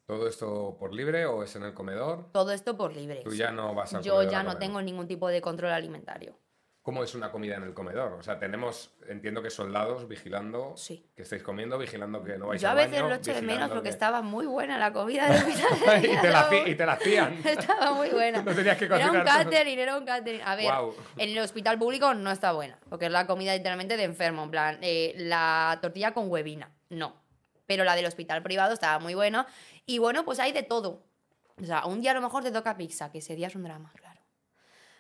¿Todo esto por libre o es en el comedor? Todo esto por libre. Tú ya no vas al Yo ya no tengo ningún tipo de control alimentario. ¿Cómo es una comida en el comedor? O sea, tenemos, entiendo que soldados vigilando que estáis comiendo, vigilando que no vais a baño. Yo a veces lo echo de menos porque estaba muy buena la comida de hospital. y, te la, y te la hacían. estaba muy buena. no tenías que cocinar. Era un catering, era un catering. A ver, en el hospital público no está buena, porque es la comida literalmente de enfermo, en plan, eh, la tortilla con huevina, no pero la del hospital privado estaba muy buena. Y bueno, pues hay de todo. O sea, un día a lo mejor te toca pizza, que ese día es un drama, claro.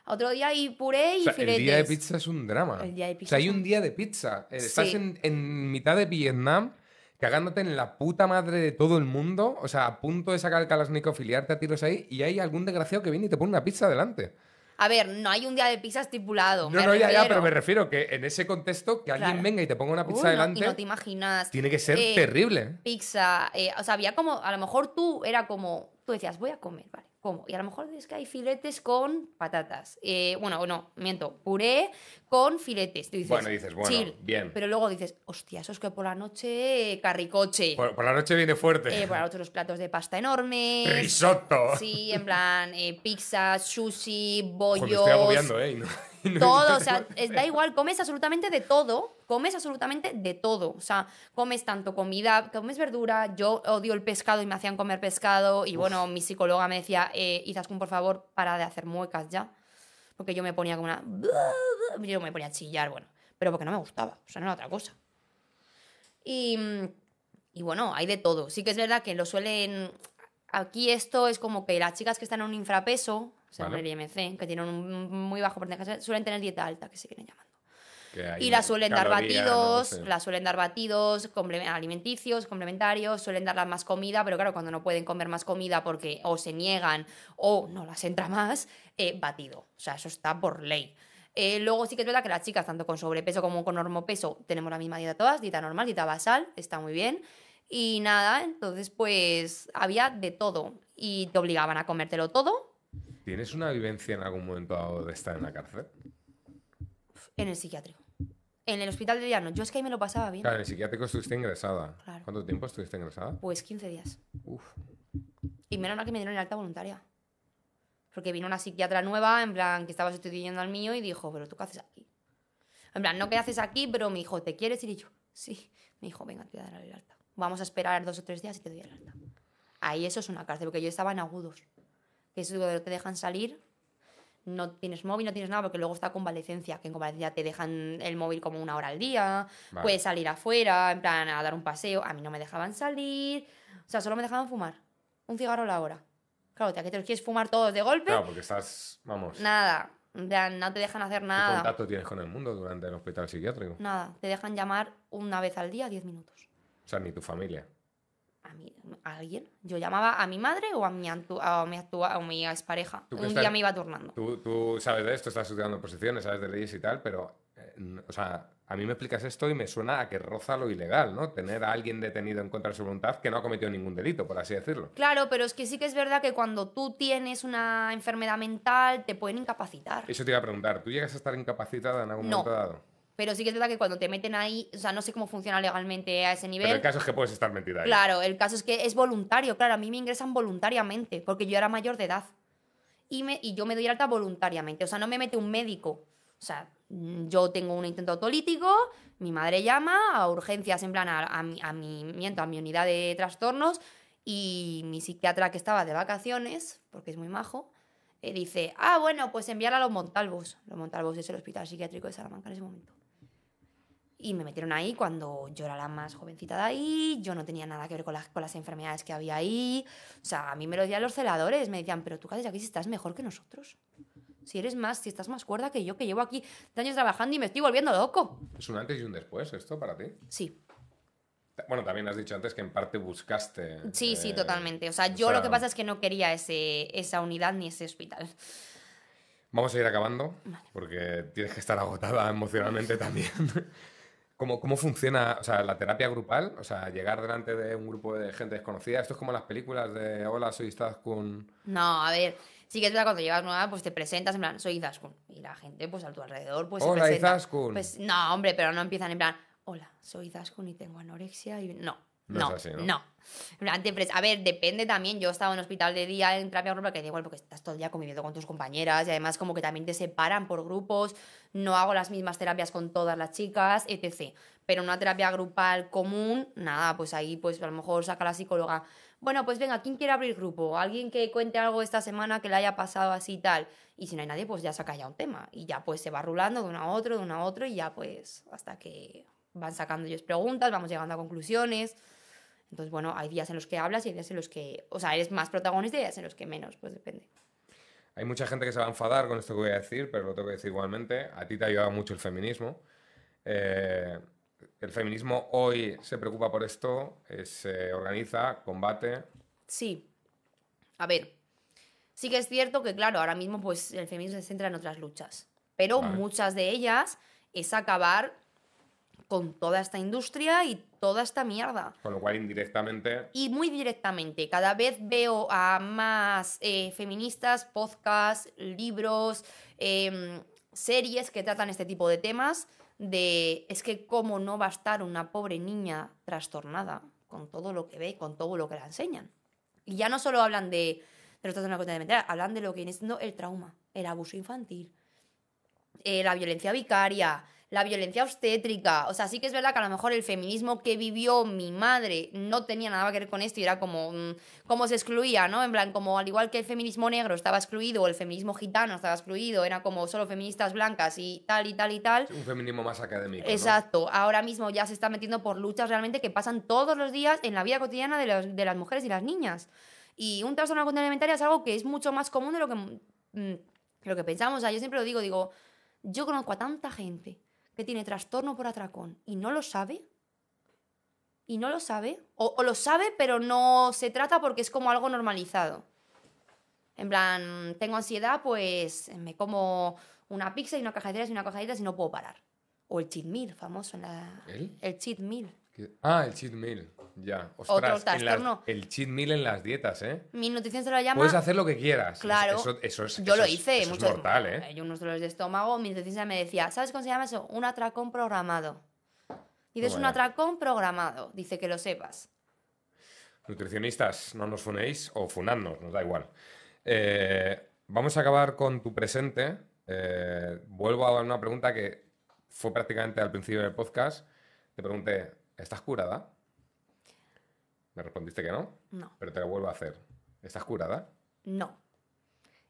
Otro día hay puré y o sea, El día de pizza es un drama. O sea, hay un día de pizza. Eh, estás en, en mitad de Vietnam cagándote en la puta madre de todo el mundo, o sea, a punto de sacar el calasnico, filiarte a tiros ahí, y hay algún desgraciado que viene y te pone una pizza delante. A ver, no hay un día de pizza estipulado. No, no, ya, ya, pero me refiero que en ese contexto, que alguien venga y te ponga una pizza delante. No, te imaginas. Tiene que ser eh, terrible. Pizza. Eh, o sea, había como. A lo mejor tú era como. Tú decías, voy a comer, vale. ¿Cómo? Y a lo mejor es que hay filetes con patatas. Eh, bueno, no, miento, puré con filetes. dices, bueno, dices, bueno, bien. Pero luego dices, hostia, eso es que por la noche carricoche. Por, la noche viene fuerte. Eh, por la noche los platos de pasta enormes. Risotto. Sí, en plan, eh, pizza, sushi, bollos. estoy agobiando, ¿eh? todo, o sea, da igual, comes absolutamente de todo. Comes absolutamente de todo. O sea, comes tanto comida, comes verdura. Yo odio el pescado y me hacían comer pescado. Y bueno, mi psicóloga me decía, eh, Izaskun, por favor, para de hacer muecas ya porque yo me ponía como una... Yo me ponía a chillar, bueno, pero porque no me gustaba, o sea, no era otra cosa. Y, bueno, hay de todo. Sí que es verdad que lo suelen... Aquí esto es como que las chicas que están en un infrapeso, o sea, en el IMC, que tienen un muy bajo porcentaje, suelen tener dieta alta, que se quieren llamar y la suelen dar batidos, las suelen dar batidos, alimenticios, complementarios, suelen darlas más comida, pero claro, cuando no pueden comer más comida porque o se niegan o no las entra más, eh, batido. O sea, eso está por ley. Eh, luego sí que es verdad que las chicas, tanto con sobrepeso como con normopeso, tenemos la misma dieta todas, dieta normal, dieta basal, está muy bien. Y nada, entonces pues había de todo y te obligaban a comértelo todo. ¿Tienes una vivencia en algún momento de estar en la cárcel? En el psiquiátrico. En el hospital de Llano. Yo es que ahí me lo pasaba bien. Claro, en psiquiátrico estuviste ingresada. Claro. ¿Cuánto tiempo estuviste ingresada? Pues 15 días. Uf. Y menos mal que me dieron el alta voluntaria. Porque vino una psiquiatra nueva, en plan, que estaba sustituyendo al mío y dijo, pero tú qué haces aquí. En plan, no qué haces aquí, pero me dijo, ¿te quieres ir? Y yo, sí. Me dijo, venga, te voy a dar el alta. Vamos a esperar dos o tres días y te doy el alta. Ahí eso es una cárcel, porque yo estaba en agudos. Que es lo que te dejan salir no tienes móvil, no tienes nada, porque luego está convalecencia, que en convalecencia te dejan el móvil como una hora al día, puedes salir afuera, en plan a dar un paseo, a mí no me dejaban salir, o sea, solo me dejaban fumar, un cigarro a la hora. Claro, te, quieres fumar todos de golpe. Claro, porque estás, vamos. Nada, no te dejan hacer nada. ¿Qué contacto tienes con el mundo durante el hospital psiquiátrico? Nada, te dejan llamar una vez al día 10 minutos. O sea, ni tu familia a, mí, a alguien. Yo llamaba a mi madre o a mi, a mi, mi expareja. Un día me iba turnando. Tú, sabes de esto, estás estudiando posiciones, sabes de leyes y tal, pero, eh, o sea, a mí me explicas esto y me suena a que roza lo ilegal, ¿no? Tener a alguien detenido en contra de su voluntad que no ha cometido ningún delito, por así decirlo. Claro, pero es que sí que es verdad que cuando tú tienes una enfermedad mental te pueden incapacitar. Eso te iba a preguntar, ¿tú llegas a estar incapacitada en algún momento dado? Pero sí que es verdad que cuando te meten ahí, o sea, no sé cómo funciona legalmente a ese nivel. Pero el caso es que puedes estar metida ahí. Claro, el caso es que es voluntario, claro, a mí me ingresan voluntariamente, porque yo era mayor de edad. Y, me, y yo me doy alta voluntariamente, o sea, no me mete un médico. O sea, mm, yo tengo un intento autolítico, mi madre llama a urgencias, en plan, a, mi, a, a mi unidad de trastornos, y mi psiquiatra que estaba de vacaciones, porque es muy majo, eh, dice, ah, bueno, pues enviar a los Montalvos. Los Montalvos es el hospital psiquiátrico de Salamanca en ese momento. Y me metieron ahí cuando yo era la más jovencita de ahí, yo no tenía nada que ver con las, con las enfermedades que había ahí. O sea, a mí me lo decían los celadores, me decían, pero tú qué haces aquí si estás mejor que nosotros. Si eres más, si estás más cuerda que yo, que llevo aquí años trabajando y me estoy volviendo loco. ¿Es un antes y un después esto para ti? Sí. Bueno, también has dicho antes que en parte buscaste. Sí, sí, eh, totalmente. O sea, yo lo que pasa es que no quería ese, esa unidad ni ese hospital. Vamos a ir acabando, porque tienes que estar agotada emocionalmente también. ¿Cómo, ¿Cómo, funciona o sea, la terapia grupal? O sea, llegar delante de un grupo de gente desconocida. Esto es como las películas de Hola, soy Zaskun. No, a ver. Sí que es verdad, cuando llegas nueva, pues te presentas en plan, soy Zaskun. Y la gente, pues a tu alrededor, pues se presenta. Pues no, hombre, pero no empiezan en plan, hola, soy Zaskun y tengo anorexia. Y... No, no, no, es pues, A ver, depende también. Yo he estado en hospital de día en terapia grupal, que da igual porque estás todo el día conviviendo con tus compañeras y además como que también te separan por grupos. No hago las mismas terapias con todas las chicas, etc. Pero una terapia grupal común, nada, pues ahí pues a lo mejor saca la psicóloga. Bueno, pues venga, ¿quién quiere abrir grupo? Alguien que cuente algo esta semana que le haya pasado así y tal. Y si no hay nadie, pues ya saca ya un tema. Y ya pues se va rulando de uno a otro, de uno a otro y ya pues hasta que van sacando ellos preguntas, vamos llegando a conclusiones. Entonces, bueno, hay días en los que hablas y días en los que, o sea, eres más protagonista y días en los que menos, pues depende. Hay mucha gente que se va a enfadar con esto que voy a decir, pero lo tengo que decir igualmente. A ti te ha ayudado mucho el feminismo. Eh, el feminismo hoy se preocupa por esto, eh, se organiza, combate. Sí. A ver, sí que es cierto que, claro, ahora mismo pues el feminismo se centra en otras luchas, pero muchas de ellas es acabar con toda esta industria y toda esta mierda. Con lo cual indirectamente... Y muy directamente. Cada vez veo a más eh, feministas, podcasts, libros, em, series que tratan este tipo de temas de es que cómo no va a estar una pobre niña trastornada con todo lo que ve, con todo lo que la enseñan. Y ya no solo hablan de, hablan de lo que viene siendo el trauma, el abuso infantil, eh, la violencia vicaria, la violencia obstétrica. O sea, sí que es verdad que a lo mejor el feminismo que vivió mi madre no tenía nada que ver con esto y era como mm, como se excluía, ¿no? En plan, como al igual que el feminismo negro estaba excluido o el feminismo gitano estaba excluido, era como solo feministas blancas y tal y tal y tal. Un feminismo más académico. Exacto. Ahora mismo ya se está metiendo por luchas realmente que pasan todos los días en la vida cotidiana de, las mujeres y las niñas. Y un trastorno de es algo que es mucho más común de lo que, mm, lo que pensamos. O yo siempre lo digo, digo, yo conozco a tanta gente que tiene trastorno por atracón y no lo sabe, y no lo sabe, o, lo sabe pero no se trata porque es como algo normalizado. En plan, tengo ansiedad, pues me como una pizza y una caja y una caja y no puedo parar. O el cheat meal, famoso ¿El? El cheat meal. Ah, el cheat meal. Ya, otro el cheat meal en las dietas, ¿eh? Mi nutrición lo llama. Puedes hacer lo que quieras. Claro. Eso, es. Yo lo hice. Es, mortal, ¿eh? ¿eh? Yo unos dolores de estómago. Mi nutricionista me decía, ¿sabes cómo se llama eso? Un atracón programado. Dices un atracón programado. Dice que lo sepas. Nutricionistas, no nos funéis o funadnos, nos da igual. Eh, vamos a acabar con tu presente. Eh, vuelvo a una pregunta que fue prácticamente al principio del podcast. Te pregunté, ¿estás curada? Me respondiste que no. No. Pero te lo vuelvo a hacer. ¿Estás curada? No.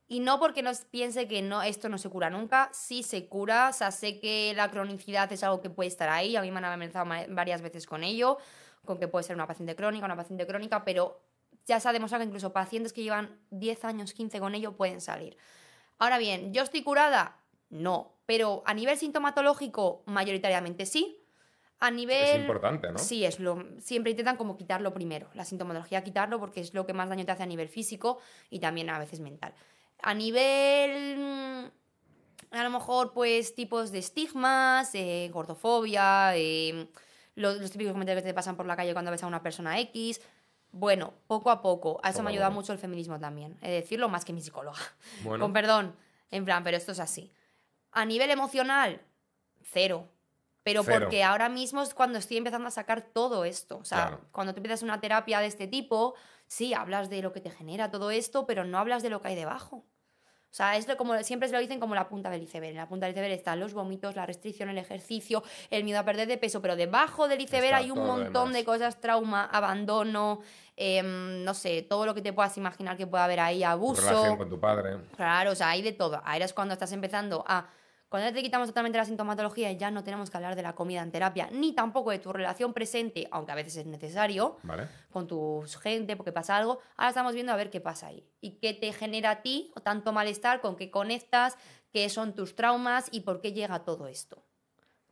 Y no porque no piense que no, esto no se cura nunca, sí se cura, o sea, sé que la cronicidad es algo que puede estar ahí, a mí me han amenazado varias veces con ello, con que puede ser una paciente crónica, una paciente crónica, pero ya se ha demostrado que incluso pacientes que llevan 10 años, 15 con ello pueden salir. Ahora bien, ¿yo estoy curada? No, pero a nivel sintomatológico mayoritariamente sí, a nivel... Es importante, ¿no? Sí, es lo... Siempre intentan como quitarlo primero, la sintomatología quitarlo porque es lo que más daño te hace a nivel físico y también a veces mental. A nivel... Mm, a lo mejor, pues, tipos de estigmas, eh, gordofobia, eh, los, típicos comentarios que te pasan por la calle cuando ves a una persona X. Bueno, poco a poco. A eso me ayuda mucho el feminismo también. He de decirlo más que mi psicóloga. Con perdón. En plan, pero esto es así. A nivel emocional, cero pero porque ahora mismo es cuando estoy empezando a sacar todo esto. O sea, cuando tú empiezas una terapia de este tipo, sí, hablas de lo que te genera todo esto, pero no hablas de lo que hay debajo. O sea, es como siempre se lo dicen como la punta del iceberg. En la punta del iceberg están los vómitos, la restricción, el ejercicio, el miedo a perder de peso, pero debajo del iceberg hay un montón de cosas, trauma, abandono, em, no sé, todo lo que te puedas imaginar que pueda haber ahí, abuso. Relación con tu padre. Claro, o sea, hay de todo. Ahí es cuando estás empezando a cuando ya te quitamos totalmente la sintomatología, ya no tenemos que hablar de la comida en terapia, ni tampoco de tu relación presente, aunque a veces es necesario, con tu gente, porque pasa algo. Ahora estamos viendo a ver qué pasa ahí y qué te genera a ti tanto malestar, con qué conectas, qué son tus traumas y por qué llega todo esto.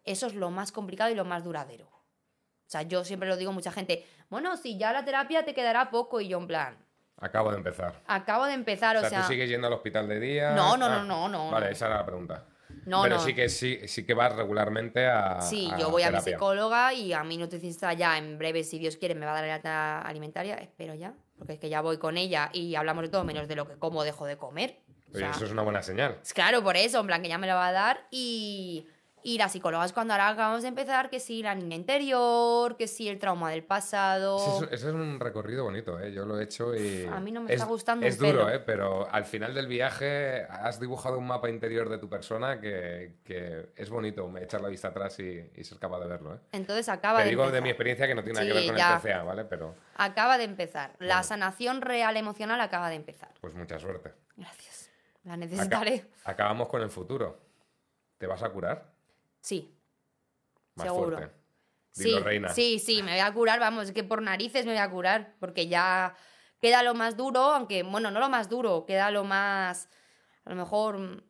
Eso es lo más complicado y lo más duradero. O sea, yo siempre lo digo a mucha gente, bueno, si ya la terapia te quedará poco y yo en plan, Acabo de empezar. Acabo de empezar, o, sea, ¿Tú sigues yendo al hospital de día? No, no, no, ah, no, no. Vale, esa era la pregunta. No, pero sí que sí, sí que vas regularmente a. Sí, yo voy a mi psicóloga y a mi nutricionista ya en breve, si Dios quiere, me va a dar la alta alimentaria. Espero ya, porque es que ya voy con ella y hablamos de todo menos de lo que como dejo de comer. eso es una buena señal. Claro, por eso, en plan que ya me lo va a dar y. Y las psicólogas cuando ahora acabamos de empezar, que si la niña interior, que si el trauma del pasado. Ese es, un recorrido bonito, ¿eh? yo lo he hecho y... A mí no me está gustando. Es duro, ¿eh? pero al final del viaje has dibujado un mapa interior de tu persona que, es bonito echar la vista atrás y, y ser capaz de verlo. ¿eh? Entonces acaba Te digo de mi experiencia que no tiene nada que ver con el ¿vale? Pero... Acaba de empezar. La sanación real emocional acaba de empezar. Pues mucha suerte. Gracias. La necesitaré. acabamos con el futuro. ¿Te vas a curar? Sí. Seguro. sí, sí, sí, me voy a curar, vamos, es que por narices me voy a curar, porque ya queda lo más duro, aunque, bueno, no lo más duro, queda lo más, a lo mejor, mm,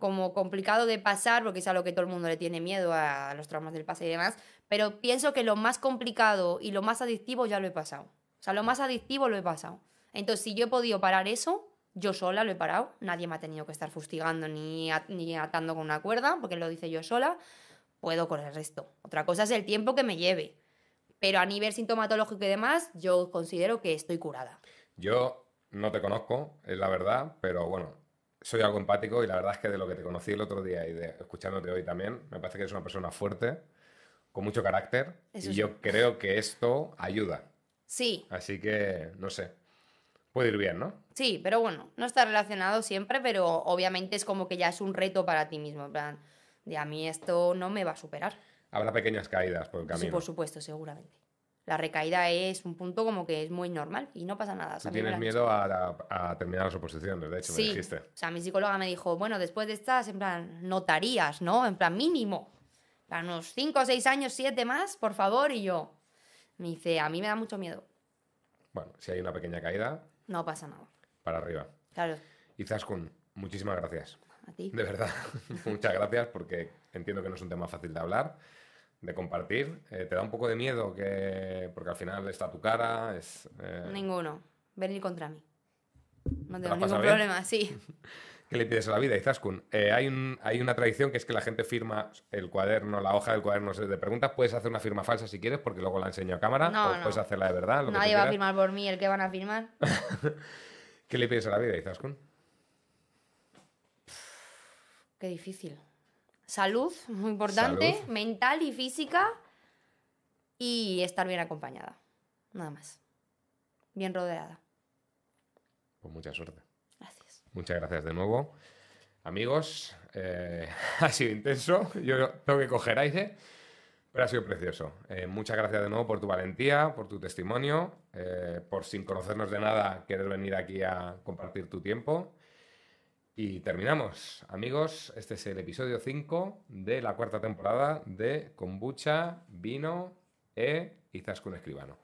como complicado de pasar, porque es algo lo que todo el mundo le tiene miedo, a los traumas del pase y demás, pero pienso que lo más complicado y lo más adictivo ya lo he pasado. O sea, lo más adictivo lo he pasado. Entonces, si yo he podido parar eso, yo sola lo he parado, nadie me ha tenido que estar fustigando ni, atando con una cuerda, porque lo dice yo sola, puedo con el resto. Otra cosa es el tiempo que me lleve, pero a nivel sintomatológico y demás, yo considero que estoy curada. Yo no te conozco, es la verdad, pero bueno, soy algo empático y la verdad es que de lo que te conocí el otro día y de escuchándote hoy también, me parece que eres una persona fuerte, con mucho carácter, y yo creo que esto ayuda. Sí. Así que, no sé, Puede ir bien, ¿no? Sí, pero bueno, no está relacionado siempre, pero obviamente es como que ya es un reto para ti mismo. En plan, de a mí esto no me va a superar. Habrá pequeñas caídas por el camino. Sí, por supuesto, seguramente. La recaída es un punto como que es muy normal y no pasa nada. tienes miedo a, terminar las oposiciones, de hecho, me dijiste. O sea, mi psicóloga me dijo, bueno, después de estas, en plan, notarías, ¿no? En plan, mínimo. Para unos 5, 6 años, 7 más, por favor, y yo. Me dice, a mí me da mucho miedo. Bueno, si hay una pequeña caída, no pasa nada. Para arriba. Claro. Y Zaskun, muchísimas gracias. A ti. De verdad, muchas gracias porque entiendo que no es un tema fácil de hablar, de compartir. Eh, ¿Te da un poco de miedo que porque al final está tu cara? Es, eh, Ninguno. Venir contra mí. No tengo ningún problema, sí. ¿Qué le pides a la vida, Izaskun. Eh, hay, un, hay una tradición que es que la gente firma el cuaderno, la hoja del cuaderno de preguntas. Puedes hacer una firma falsa si quieres, porque luego la enseño a cámara. No, o puedes hacerla de verdad. Nadie va a firmar por mí, el que van a firmar. ¿Qué le pides a la vida, Izaskun? Qué difícil. Salud, muy importante. Mental y física. Y estar bien acompañada. Nada más. Bien rodeada. Pues mucha suerte. Muchas gracias de nuevo. Amigos, eh, ha sido intenso. Yo tengo que coger aire, pero ha sido precioso. Eh, muchas gracias de nuevo por tu valentía, por tu testimonio, eh, por sin conocernos de nada querer venir aquí a compartir tu tiempo. Y terminamos. Amigos, este es el episodio 5 de la cuarta temporada de Combucha, Vino e con Escribano.